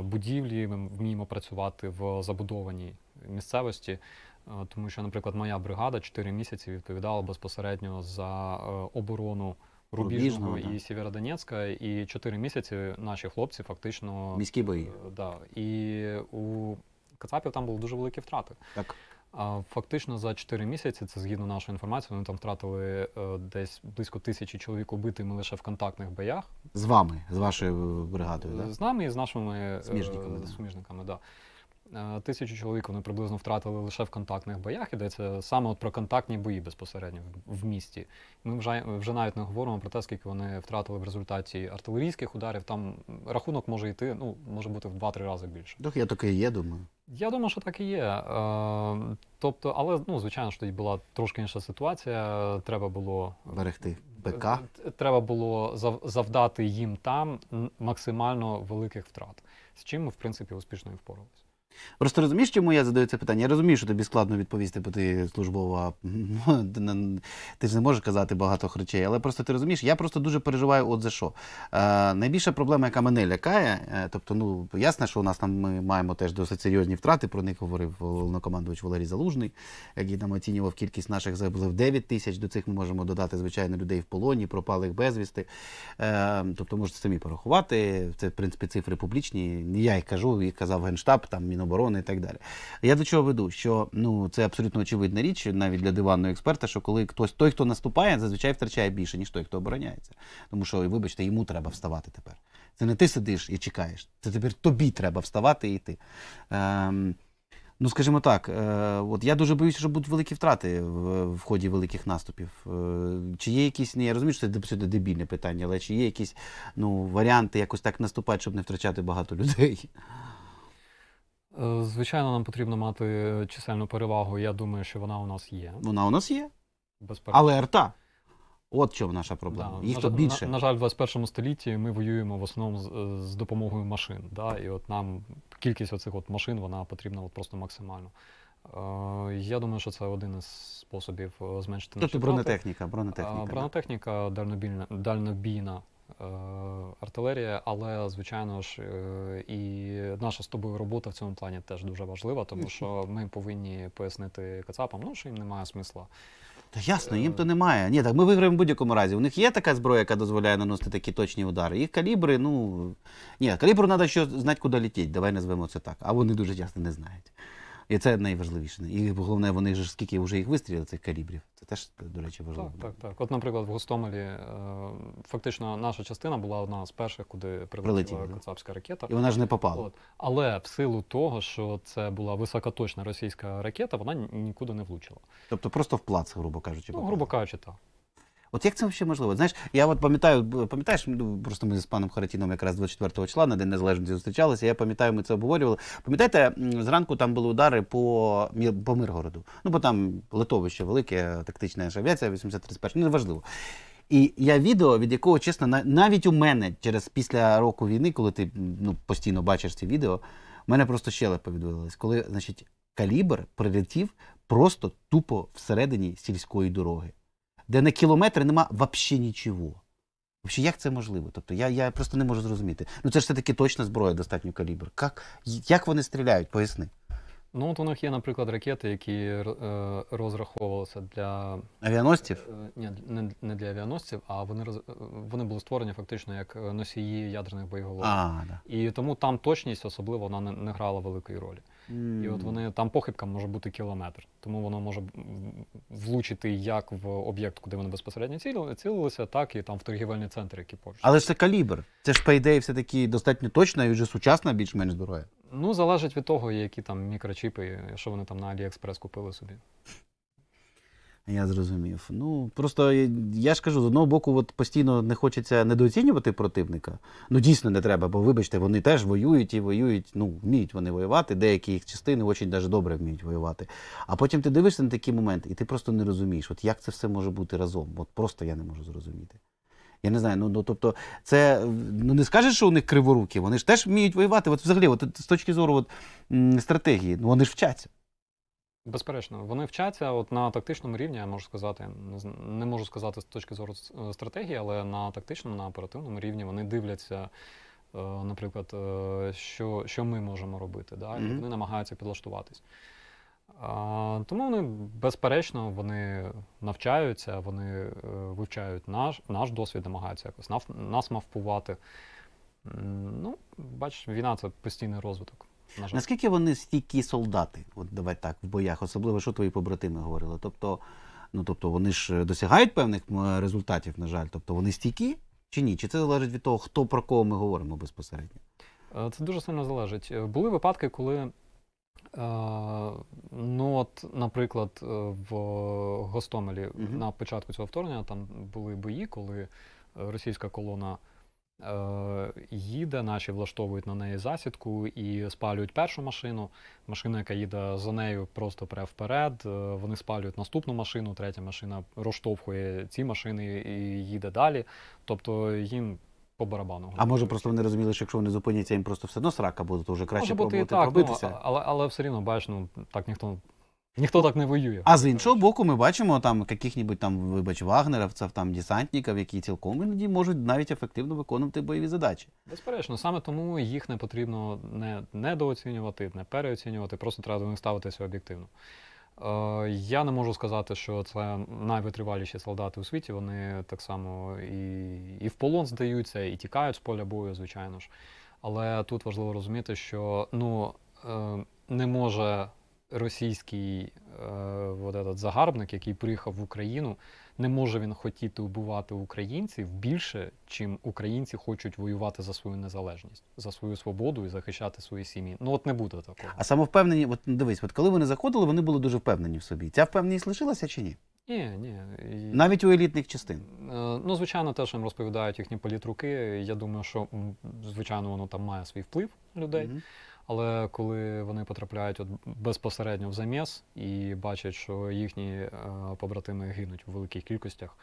будівлі, ми вміємо працювати в забудованій місцевості, е, тому що, наприклад, моя бригада 4 місяці відповідала безпосередньо за е, оборону. Рубіжного, Рубіжного і Сєвєродонецька, і чотири місяці наші хлопці фактично міські бої. Е, да, і у Кацапів там були дуже великі втрати. Так. А фактично за чотири місяці, це згідно нашої інформації, вони там втратили е, десь близько тисячі чоловік убитими лише в контактних боях. З вами, з вашою е, бригадою, да? з нами і з нашими е, да. суміжниками. Да. Е, тисячу чоловік вони приблизно втратили лише в контактних боях. Йдеться саме от про контактні бої безпосередньо в місті. Ми вже вже навіть не говоримо про те, скільки вони втратили в результаті артилерійських ударів. Там рахунок може йти, ну може бути в 2-3 рази більше. Так я таке є, думаю. Я думаю, що так і є. Е, тобто, але ну звичайно що тоді була трошки інша ситуація. Треба було берегти е, ПК. Треба було завдати їм там максимально великих втрат, з чим ми в принципі успішно і впоралися. Просто розумієш, чому я задаю це питання? Я розумію, що тобі складно відповісти, бо ти службова. [laughs] Ти ж не можеш казати багато речей, але просто ти розумієш, я просто дуже переживаю от за що. Е, Найбільша проблема, яка мене лякає, е, тобто, ну, ясно, що у нас там ми маємо теж досить серйозні втрати, про них говорив головнокомандувач Валерій Залужний, який нам оцінював кількість наших загиблих 9 тисяч. До цих ми можемо додати, звичайно, людей в полоні, пропалих безвісти. Е, Тобто можете самі порахувати. Це, в принципі, цифри публічні. Я їх кажу, їх казав Генштаб, там Міноборони і так далі. Я до чого веду, що ну це абсолютно очевидна річ, навіть для диванного експерта, що коли хтось той, хто наступає, зазвичай втрачає більше, ніж той, хто обороняється. Тому що, вибачте, йому треба вставати тепер. Це не ти сидиш і чекаєш. Це тепер тобі треба вставати і йти. Ем... Ну, скажімо так, е, от я дуже боюся, що будуть великі втрати в ході великих наступів. Е, чи є якісь, не ну, я розумію, що це абсолютно дебільне питання, але чи є якісь ну, варіанти якось так наступати, щоб не втрачати багато [laughs] людей? Е, звичайно, нам потрібно мати е, чисельну перевагу. Я думаю, що вона у нас є. Вона у нас є, Безперечно. але РТА. От чому наша проблема. Да, Їх на, тут більше. На, на жаль, в 21 столітті ми воюємо в основному з, е, з допомогою машин. Да? І от нам кількість оцих от машин вона потрібна от просто максимально. Е, я думаю, що це один із способів зменшити Тобто бронетехніка, бронетехніка. Бронетехніка да? дальнобійна, дальнобійна Е, артилерія, але звичайно ж, е, і наша з тобою робота в цьому плані теж дуже важлива, тому що ми повинні пояснити кацапам, ну що їм немає смисла. Та ясно, їм е, то немає. Ні, так ми виграємо в будь-якому разі. У них є така зброя, яка дозволяє наносити такі точні удари. Їх калібри, ну ні, калібру треба знати, куди літіть. Давай назвемо це так. А вони дуже часто не знають. І це найважливіше. І головне, вони ж скільки вже їх вистрілили, цих калібрів. Це теж, до речі, важливо. Так, так, так. От, наприклад, в Гостомелі е, фактично наша частина була одна з перших, куди прилетіла Кацапська ракета. І вона ж не попала. От. Але в силу того, що це була високоточна російська ракета, вона нікуди не влучила. Тобто просто в плац, грубо кажучи, ну, грубо кажучи, так. От як це взагалі можливо? Знаєш, я от пам'ятаю, пам'ятаєш, ну, просто ми з паном Харатіном якраз 24 числа на День Незалежності зустрічалися. Я пам'ятаю, ми це обговорювали. Пам'ятаєте, зранку там були удари по по Миргороду. Ну бо там литовище велике, тактична авіація, 831, ну неважливо. І я відео, від якого чесно, навіть у мене через після року війни, коли ти ну, постійно бачиш ці відео, в мене просто щелепа відвелилась, коли значить калібр прилетів просто тупо всередині сільської дороги де на кілометри нема взагалі нічого. Взагалі, як це можливо? Тобто я я просто не можу зрозуміти. Ну це ж все таки точна зброя, достатньо калібр. Як як вони стріляють? Поясни. Ну от у них є, наприклад, ракети, які е, розраховувалися для авіаносців? Е, ні, не, не для авіаносців, а вони роз... вони були створені фактично як носії ядерних боєголовок. А, да. І тому там точність особливо вона не, не грала великої ролі. Mm. І от вони там похибка може бути кілометр, тому воно може влучити як в об'єкт, куди вони безпосередньо цілилися, так і там в торгівельний центр, який поруч. Але ж це калібр. Це ж, по ідеї, все таки достатньо точна і вже сучасна, більш-менш зброя. Ну залежить від того, які там мікрочіпи, що вони там на Аліекспрес купили собі. Я зрозумів. Ну просто я ж кажу, з одного боку, от постійно не хочеться недооцінювати противника. Ну дійсно не треба, бо вибачте, вони теж воюють і воюють. Ну вміють вони воювати. Деякі їх частини дуже навіть добре вміють воювати. А потім ти дивишся на такі моменти, і ти просто не розумієш, от як це все може бути разом. От просто я не можу зрозуміти. Я не знаю, ну ну тобто, це ну не скажеш, що у них криворуки, вони ж теж вміють воювати. От взагалі, от з точки зору от, м, стратегії, ну вони ж вчаться. Безперечно, вони вчаться от на тактичному рівні, я можу сказати, не можу сказати з точки зору е, стратегії, але на тактичному, на оперативному рівні вони дивляться, е, наприклад, е, що що ми можемо робити, да? і вони намагаються підлаштуватись. Тому вони, безперечно, вони навчаються, вони вивчають наш наш досвід, намагаються якось нас мавпувати. Ну, Бачиш, війна це постійний розвиток. Наскільки вони стійкі солдати? От давай так в боях, особливо що твої побратими говорили. Тобто, ну тобто, вони ж е, досягають певних е, результатів, на жаль, тобто вони стійкі чи ні? Чи це залежить від того, хто про кого ми говоримо безпосередньо? Е, це дуже сильно залежить. Були випадки, коли. Ну, от, наприклад, в Гостомелі uh -huh. на початку цього вторгнення там були бої, коли російська колона Е, їде, наче влаштовують на неї засідку і спалюють першу машину. Машина, яка їде за нею, просто пре вперед. Е, вони спалюють наступну машину, третя машина розштовхує ці машини і їде далі. Тобто їм по барабану. А може просто вони розуміли, що якщо вони зупиняться, їм просто все одно срака буде, то вже краще може бути пробувати так, ну, пробитися. Ну, але але все рівно бачиш, ну так ніхто Ніхто так не воює. А з іншого боку, ми бачимо там яких нібудь там, вибач, вагнеровців, там десантників, які цілком іноді можуть навіть ефективно виконувати бойові задачі. Безперечно, саме тому їх не потрібно не недооцінювати, не переоцінювати, просто треба до них ставитися об'єктивно. Е, я не можу сказати, що це найвитриваліші солдати у світі. Вони так само і, і в полон здаються, і тікають з поля бою, звичайно ж. Але тут важливо розуміти, що ну е, не може російський е, вот этот загарбник, який приїхав в Україну, не може він хотіти убивати українців більше, чим українці хочуть воювати за свою незалежність, за свою свободу і захищати свої сім'ї. Ну от не буде такого. А самовпевнені, от ну, дивись, от коли вони заходили, вони були дуже впевнені в собі. Ця впевненість лишилася чи ні? Ні, ні. Навіть у елітних частин. Е, ну, звичайно, те, що їм розповідають їхні політруки. Я думаю, що звичайно воно там має свій вплив людей. Угу. Але коли вони потрапляють от безпосередньо в заміс і бачать, що їхні е, побратими гинуть у великих кількостях,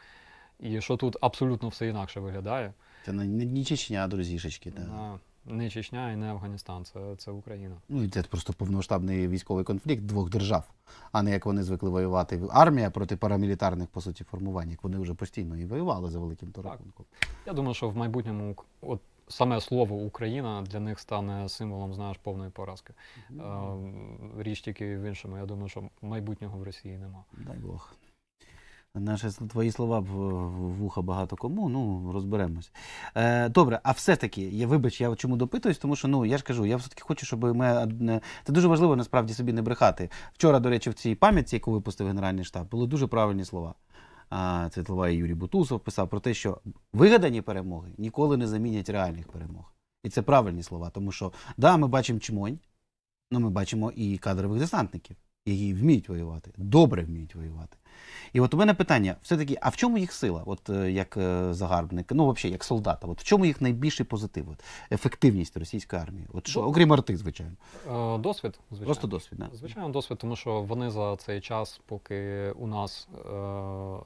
і що тут абсолютно все інакше виглядає. Це не Чечня, друзішечки. так. Да. Не Чечня і не Афганістан, це це Україна. Ну і це просто повноштабний військовий конфлікт двох держав, а не як вони звикли воювати армія проти парамілітарних по суті формувань, як вони вже постійно і воювали за великим торгом, Я думаю, що в майбутньому от Саме слово Україна для них стане символом знаєш, повної поразки. Е, річ тільки в іншому. Я думаю, що майбутнього в Росії нема. Дай Бог. Наші твої слова в вуха багато кому, ну розберемось. Е, Добре, а все-таки, я вибач, я чому допитуюсь, тому що ну я ж кажу, я все-таки хочу, щоб ми. Це дуже важливо насправді собі не брехати. Вчора, до речі, в цій пам'ятці, яку випустив Генеральний штаб, були дуже правильні слова. Цвітлова і Юрій Бутусов писав про те, що вигадані перемоги ніколи не замінять реальних перемог. І це правильні слова, тому що да, ми бачимо чмонь, але ну, ми бачимо і кадрових десантників, які вміють воювати, добре вміють воювати. І от у мене питання: все-таки, а в чому їх сила, от е, як е, загарбник, ну взагалі, як солдата? От в чому їх найбільший позитив? От, ефективність російської армії? От що, окрім арти, звичайно? Е, досвід, звичайно. Просто досвід, да. Звичайно, досвід, тому що вони за цей час, поки у нас е,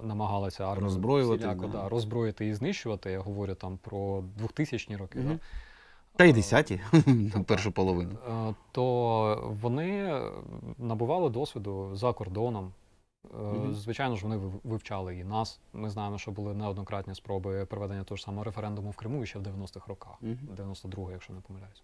намагалися армію розброювати, всіляко, да. Да, роззброїти і знищувати, я говорю там про 2000-ні роки. Угу. Да. Та й десяті [laughs] ну, ну, першу половину, то вони набували досвіду за кордоном. Угу. Звичайно ж, вони вивчали і нас. Ми знаємо, що були неоднократні спроби проведення того ж самого референдуму в Криму ще в 90-х роках, угу. 92-го, якщо не помиляюсь.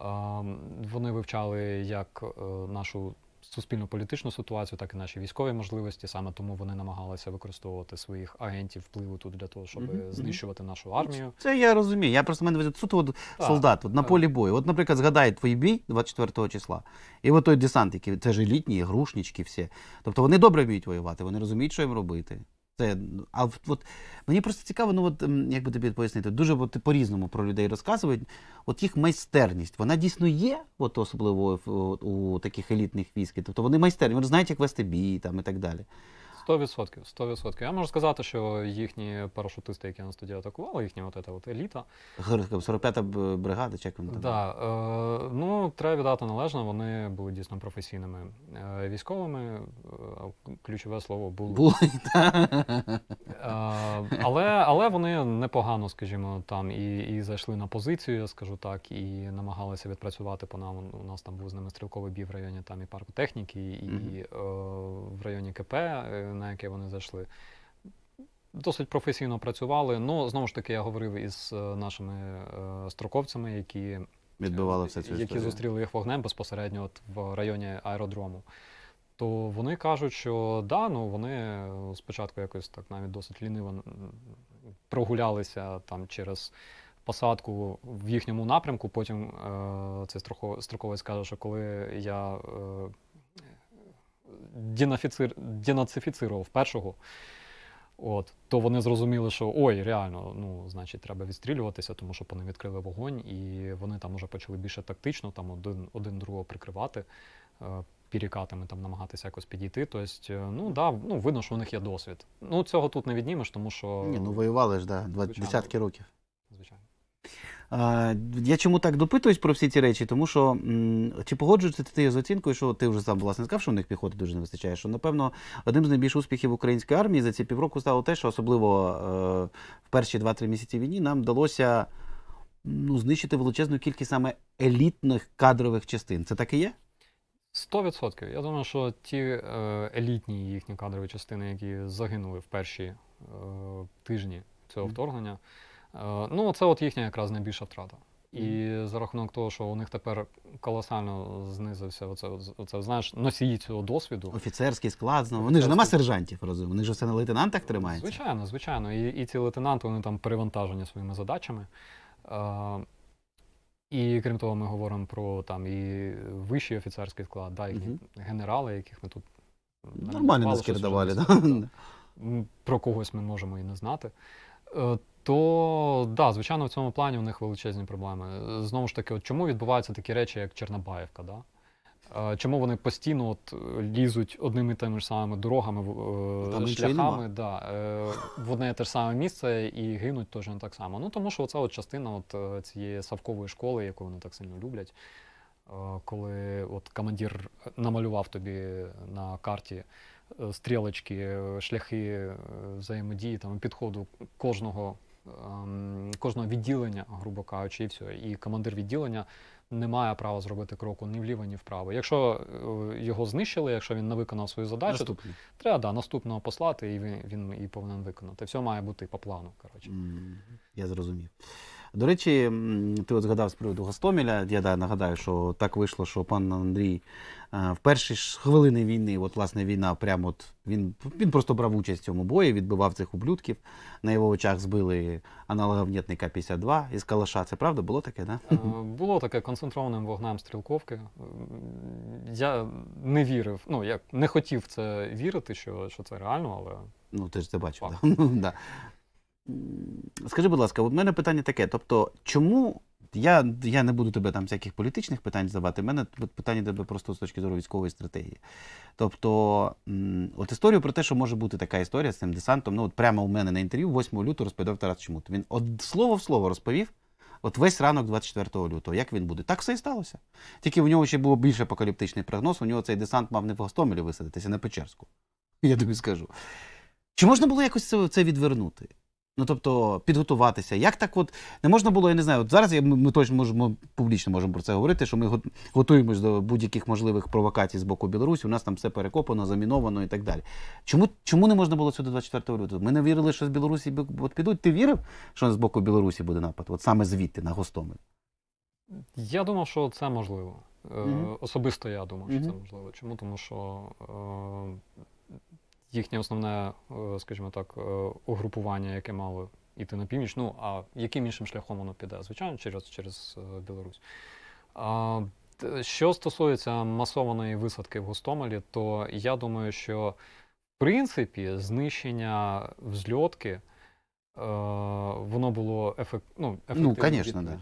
Ем, вони вивчали як е, нашу Суспільну політичну ситуацію, так і наші військові можливості. Саме тому вони намагалися використовувати своїх агентів впливу тут для того, щоб mm -hmm. знищувати нашу армію. Ну, це я розумію. Я просто мене суто от солдат от на полі бою. От, наприклад, згадай твій бій 24 числа, і от той десант, який це ж елітні, грушнички, всі. Тобто вони добре вміють воювати, вони розуміють, що їм робити. Це, а от, от мені просто цікаво, ну от як би тобі пояснити, дуже от, по-різному про людей розказують. От їх майстерність, вона дійсно є, от особливо у, у таких елітних військ. Тобто вони майстерні, вони знають, як вести бій там і так далі. 100%. 100%. Я можу сказати, що їхні парашутисти, які нас тоді атакували, їхня от ета от еліта. 45-та е, бригада, чи як Да, е, ну, треба віддати належно, вони були дійсно професійними е, військовими. Е, ключове слово було. Були, Е, але, але вони непогано, скажімо, там і, і зайшли на позицію, я скажу так, і намагалися відпрацювати по нам. У нас там був з ними стрілковий бій в районі там і парку техніки, і, mm -hmm. і е, в районі КП. Е, на яке вони зайшли. Досить професійно працювали. Ну, знову ж таки, я говорив із е, нашими е, строковцями, які е, Відбивали все це які зустріли їх вогнем безпосередньо от в районі аеродрому. То вони кажуть, що да, ну вони спочатку якось так навіть досить ліниво прогулялися там через посадку в їхньому напрямку. Потім е, цей строковець каже, що коли я. Е, денацифіцировав першого, От, то вони зрозуміли, що ой, реально, ну, значить, треба відстрілюватися, тому що вони відкрили вогонь, і вони там вже почали більше тактично, там один один другого прикривати, е, пірікатами там намагатися якось підійти. Тобто, ну да, ну видно, що у них є досвід. Ну цього тут не віднімеш, тому що. Ні, ну воювали ж, да, 20, десятки років. Звичайно. Я чому так допитуюсь про всі ці речі, тому що чи погоджуєшся ти з оцінкою, що ти вже сам власне сказав, що у них піхоти дуже не вистачає, що напевно одним з найбільших успіхів української армії за ці півроку стало те, що особливо е, в перші 2-3 місяці війні нам вдалося ну, знищити величезну кількість саме елітних кадрових частин. Це так і є? 100%. Я думаю, що ті е, елітні їхні кадрові частини, які загинули в перші е, тижні цього вторгнення. Е, ну, це от їхня якраз найбільша втрата. І за рахунок того, що у них тепер колосально знизився оце, оце знаєш, носії цього досвіду. Офіцерський склад знову. Вони ж нема сержантів, розумію. Вони ж все на лейтенантах тримають. Звичайно, звичайно. І і ці лейтенанти вони там перевантажені своїми задачами. А, е, І крім того, ми говоримо про там і вищий офіцерський склад, да, і угу. генерали, яких ми тут нормально не скердували. Да? Про когось ми можемо і не знати. Е, то да, звичайно, в цьому плані у них величезні проблеми. Знову ж таки, от чому відбуваються такі речі, як Чорнобаївка? Да? Е, чому вони постійно от лізуть одними тими ж самими дорогами, е, Там шляхами да, е, в одне те ж саме місце і гинуть теж не так само. Ну тому що це частина от цієї савкової школи, яку вони так сильно люблять. Коли от командир намалював тобі на карті стрілочки, шляхи взаємодії там підходу кожного Ем, кожного відділення, грубо кажучи, і все. І командир відділення не має права зробити кроку ні вліво, ні вправо. Якщо е, його знищили, якщо він не виконав свою задачу, то треба да, наступного послати, і він він і повинен виконати. Все має бути по плану. коротше. Я зрозумів. До речі, ти от згадав з приводу Гостоміля. Я да, нагадаю, що так вийшло, що пан Андрій в перші ж хвилини війни, от власне війна, прямо от він він просто брав участь в цьому бої, відбивав цих ублюдків. На його очах збили аналоговнітника 52 із Калаша. Це правда було таке, да? Е, було таке концентрованим вогнем стрілковки. Я не вірив, ну я не хотів це вірити, що що це реально, але. Ну, ти ж це бачив. Да. [laughs] Ну, скажи, будь ласка, у мене питання таке: тобто, чому я я не буду тебе там всяких політичних питань задавати. У мене питання тебе просто з точки зору військової стратегії. Тобто, от історію про те, що може бути така історія з цим десантом, ну от прямо у мене на інтерв'ю 8 лютого розповідав Тарас Чмут. Він от слово в слово розповів. От весь ранок 24 лютого, як він буде? Так все і сталося. Тільки у нього ще було більш апокаліптичний прогноз. У нього цей десант мав не в Гостомелі висадитися, а на Печерську. Я тобі скажу. Чи можна було якось це це відвернути? Ну тобто підготуватися. Як так от не можна було, я не знаю. От зараз я, ми точно можемо публічно можемо про це говорити, що ми готуємось до будь-яких можливих провокацій з боку Білорусі. У нас там все перекопано, заміновано і так далі. Чому чому не можна було сюди 24 лютого? Ми не вірили, що з Білорусі от підуть. Ти вірив, що з боку Білорусі буде напад? От саме звідти на Гостомель? Я думав, що це можливо. Mm -hmm. Особисто я думав, що mm -hmm. це можливо. Чому? Тому що. Е їхнє основне, е, скажімо так, е, угрупування, яке мало йти на північ. Ну а яким іншим шляхом воно піде? Звичайно, через через е, Білорусь. А, Що стосується масованої висадки в Гостомелі, то я думаю, що в принципі знищення взльотки. Воно було ефект, ну, ефективно. Ну, звісно, да.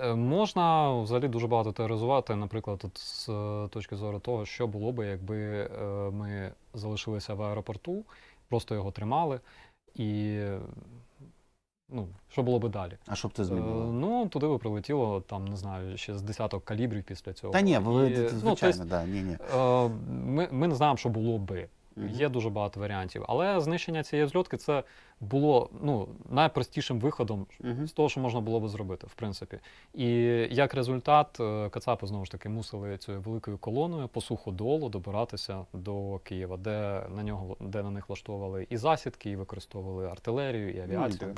Е, можна взагалі дуже багато теоризувати, наприклад, от з е, точки зору того, що було би, якби е, ми залишилися в аеропорту, просто його тримали, і ну, що було би далі? А що б ти змінило? ну, туди би прилетіло, там, не знаю, ще з десяток калібрів після цього. Та ні, ви, і, звичайно, ну, звичайно, да, ні, ні. ми, ми не знаємо, що було би. Є дуже багато варіантів, але знищення цієї зльотки це було ну найпростішим виходом з того, що можна було би зробити, в принципі. І як результат, е, Кацапи знову ж таки мусили цією великою колоною по суходолу добиратися до Києва, де на нього де на них влаштовували і засідки, і використовували артилерію, і ну, авіацію.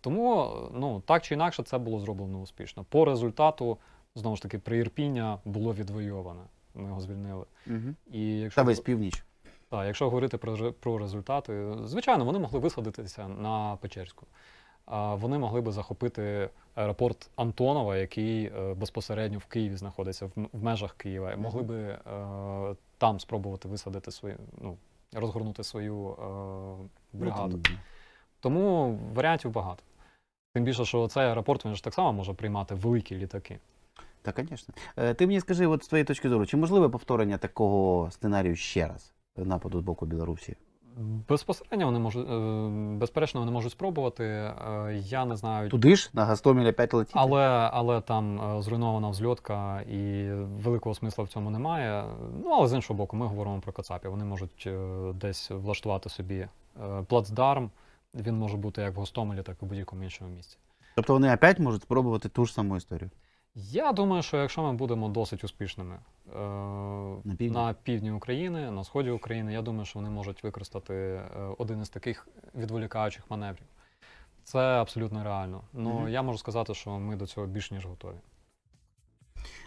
Тому ну так чи інакше це було зроблено успішно. По результату знову ж таки приірпіння було відвойоване. Ми його звільнили. Угу. І якщо та весь північ. Так, якщо говорити про про результати, звичайно, вони могли висадитися на Печерську. Вони могли би захопити аеропорт Антонова, який е, безпосередньо в Києві знаходиться, в межах Києва. Могли би е, там спробувати висадити свою, ну, розгорнути свою е, бригаду. Тому варіантів багато. Тим більше, що цей аеропорт він ж так само може приймати великі літаки. Так, звісно. Ти мені скажи, от з твоєї точки зору, чи можливе повторення такого сценарію ще раз? нападу з боку Білорусі? Безпосередньо вони можуть е, безперечно вони можуть спробувати. Е, я не знаю туди ж на Гастомілі 5 летіти? але але там е, зруйнована взльотка і великого смисла в цьому немає. Ну але з іншого боку, ми говоримо про Кацапі. Вони можуть десь влаштувати собі плацдарм. Він може бути як в Гостомелі, так і в будь-якому іншому місці. Тобто вони опять можуть спробувати ту ж саму історію. Я думаю, що якщо ми будемо досить успішними е, на півдні? на півдні України, на сході України, я думаю, що вони можуть використати е, один із таких відволікаючих маневрів. Це абсолютно реально. Ну mm я можу сказати, що ми до цього більш ніж готові.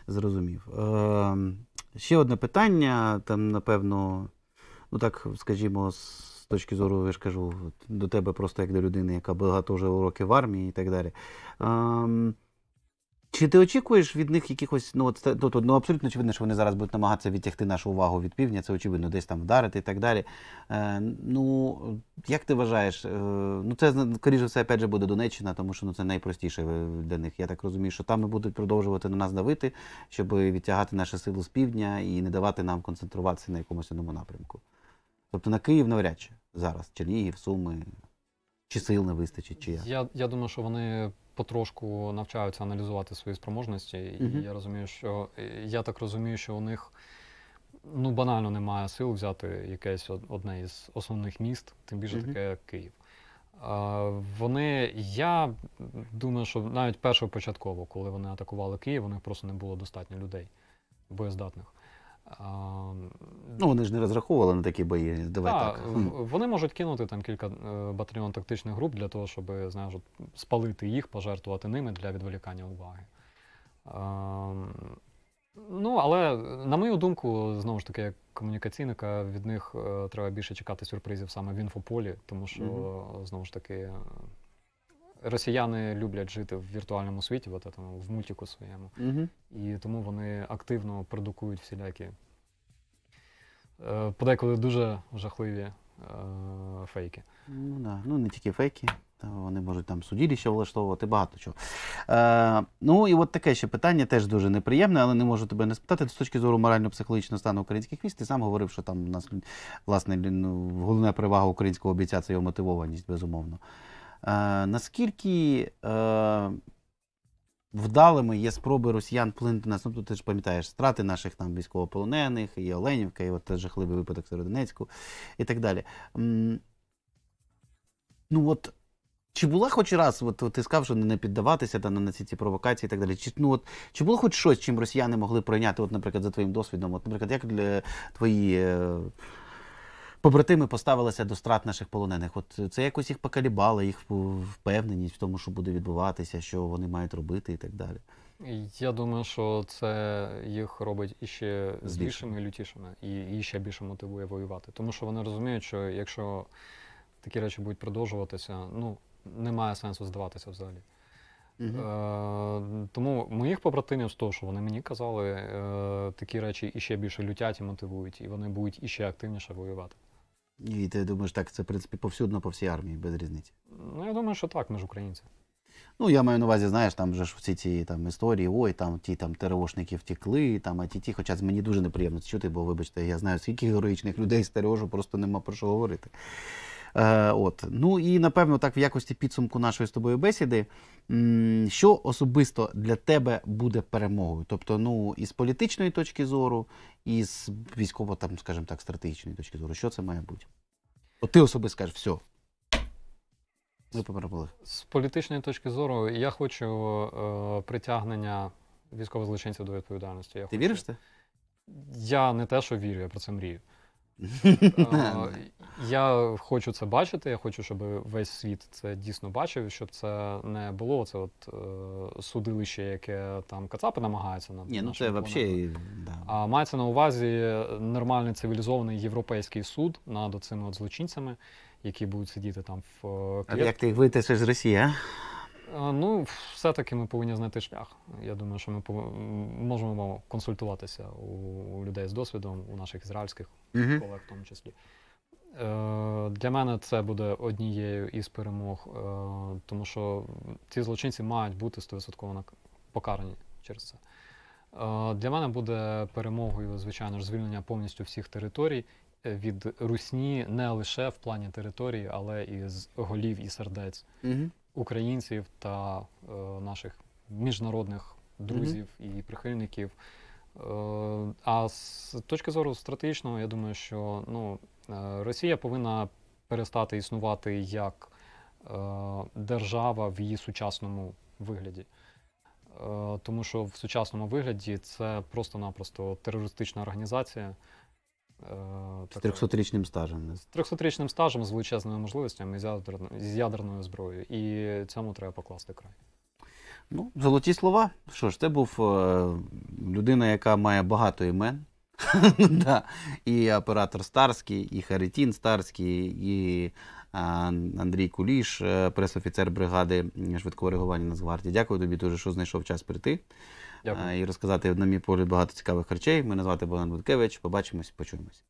Зрозумів. Е, Ще одне питання. Там, напевно, ну так скажімо, з точки зору, я ж кажу, до тебе просто як до людини, яка багато вже уроки в армії і так далі. Е, чи ти очікуєш від них якихось, ну от тобто, ну, абсолютно очевидно, що вони зараз будуть намагатися відтягти нашу увагу від півдня, це очевидно, десь там вдарити і так далі. Е, Ну як ти вважаєш? Е, ну це скоріше все опять же буде Донеччина, тому що ну це найпростіше е, для них. Я так розумію, що там будуть продовжувати на нас давити, щоб відтягати наші сили з півдня і не давати нам концентруватися на якомусь одному напрямку. Тобто на Київ навряд чи зараз Чернігів, Суми. Чи сил не вистачить, чи як? Я я думаю, що вони потрошку навчаються аналізувати свої спроможності. І угу. я розумію, що е, я так розумію, що у них ну банально немає сил взяти якесь одне із основних міст, тим більше угу. таке як Київ. Вони, я думаю, що навіть першопочатково, коли вони атакували Київ, у них просто не було достатньо людей боєздатних. Ну, вони ж не розраховували на такі бої. Давай так. так. Вони можуть кинути там кілька е, батальйон тактичних груп для того, щоб знаєш, спалити їх, пожертвувати ними для відволікання уваги. Ну, але на мою думку, знову ж таки, як комунікаційника від них е, треба більше чекати сюрпризів саме в інфополі, тому що знову ж таки росіяни люблять жити в віртуальному світі, в, этому, в мультику своєму. Угу. І тому вони активно продукують всілякі. Е, подеколи дуже жахливі е, фейки. Ну да. ну не тільки фейки, вони можуть там судилище влаштовувати, багато чого. Е, Ну і от таке ще питання теж дуже неприємне, але не можу тебе не спитати. З точки зору морально-психологічного стану українських військ, ти сам говорив, що там у нас власне ну, головна перевага українського бійця це його мотивованість, безумовно. Е, наскільки е, вдалими є спроби росіян вплинути на ну, ти ж пам'ятаєш страти наших там військовополонених, і Оленівка, і от жахливий випадок Сиродонецьку, і так далі. Ну от. Чи була хоч раз, от, от ти сказав, що не піддаватися та, ну, на ці ці провокації і так далі. Чи ну, от, чи було хоч щось, чим росіяни могли прийняти, от, наприклад, за твоїм досвідом? От, Наприклад, як для твої е, побратими поставилися до страт наших полонених. От це якось їх покалібало, їх впевненість в тому, що буде відбуватися, що вони мають робити і так далі. Я думаю, що це їх робить іще злішими, лютішими і ще більше мотивує воювати. Тому що вони розуміють, що якщо такі речі будуть продовжуватися, ну немає сенсу здаватися взагалі. Uh -huh. е, тому моїх побратимів з того, що вони мені казали, е, такі речі іще більше лютять і мотивують, і вони будуть іще активніше воювати. І ти думаєш, так, це в принципі повсюдно по всій армії, без різниці. Ну, я думаю, що так, ми ж українці. Ну, я маю на увазі, знаєш, там вже ж всі ці там історії, ой, там ті там теревошники втекли, там а ті ті. Хоча мені дуже неприємно це чути, бо, вибачте, я знаю, скільки героїчних людей з ТРО, просто нема про що говорити. Е, от. Ну і напевно, так в якості підсумку нашої з тобою бесіди, що особисто для тебе буде перемогою? Тобто, ну і з політичної точки зору, і з військово, там, скажімо так, стратегічної точки зору, що це має бути? От ти особисто скажеш, все. Ми поперебули. З політичної точки зору, я хочу е, притягнення злочинців до відповідальності. Я Ти хочу... віриш це? Я не те, що вірю, я про це мрію. [laughs] Я хочу це бачити. Я хочу, щоб весь світ це дійсно бачив, щоб це не було це от е, судилище, яке там Кацапи намагаються нам. Ні, ну це взагалі. Да. А мається на увазі нормальний цивілізований європейський суд над оцими от злочинцями, які будуть сидіти там в е, А як ти їх витисиш з Росії, а? Е, ну, все-таки ми повинні знайти шлях. Я думаю, що ми пов... можемо консультуватися у людей з досвідом, у наших ізраїльських колег в тому числі. Е, для мене це буде однією із перемог, е, тому що ці злочинці мають бути стовідсотково покарані через це. Для мене буде перемогою, звичайно ж, звільнення повністю всіх територій від русні не лише в плані території, але і з голів і сердець. Угу українців та е, наших міжнародних друзів mm-hmm. і прихильників. Е, а з точки зору стратегічного, я думаю, що ну, е, Росія повинна перестати існувати як е, держава в її сучасному вигляді. Е, тому що в сучасному вигляді це просто-напросто терористична організація. Е, з 300-річним стажем. З 300-річним стажем, з величезними можливостями з ядерною, з ядерною зброєю. І цьому треба покласти край. Ну, золоті слова. Що ж, це був е, людина, яка має багато імен. [laughs] да. І оператор Старський, і Харитін Старський, і е, Андрій Куліш, пресофіцер бригади швидкого реагування Нацгвардії. Дякую тобі дуже, що знайшов час прийти. Дякую. і розказати на мій погляд багато цікавих речей. Мене звати Богдан Будкевич. Побачимось, почуємось.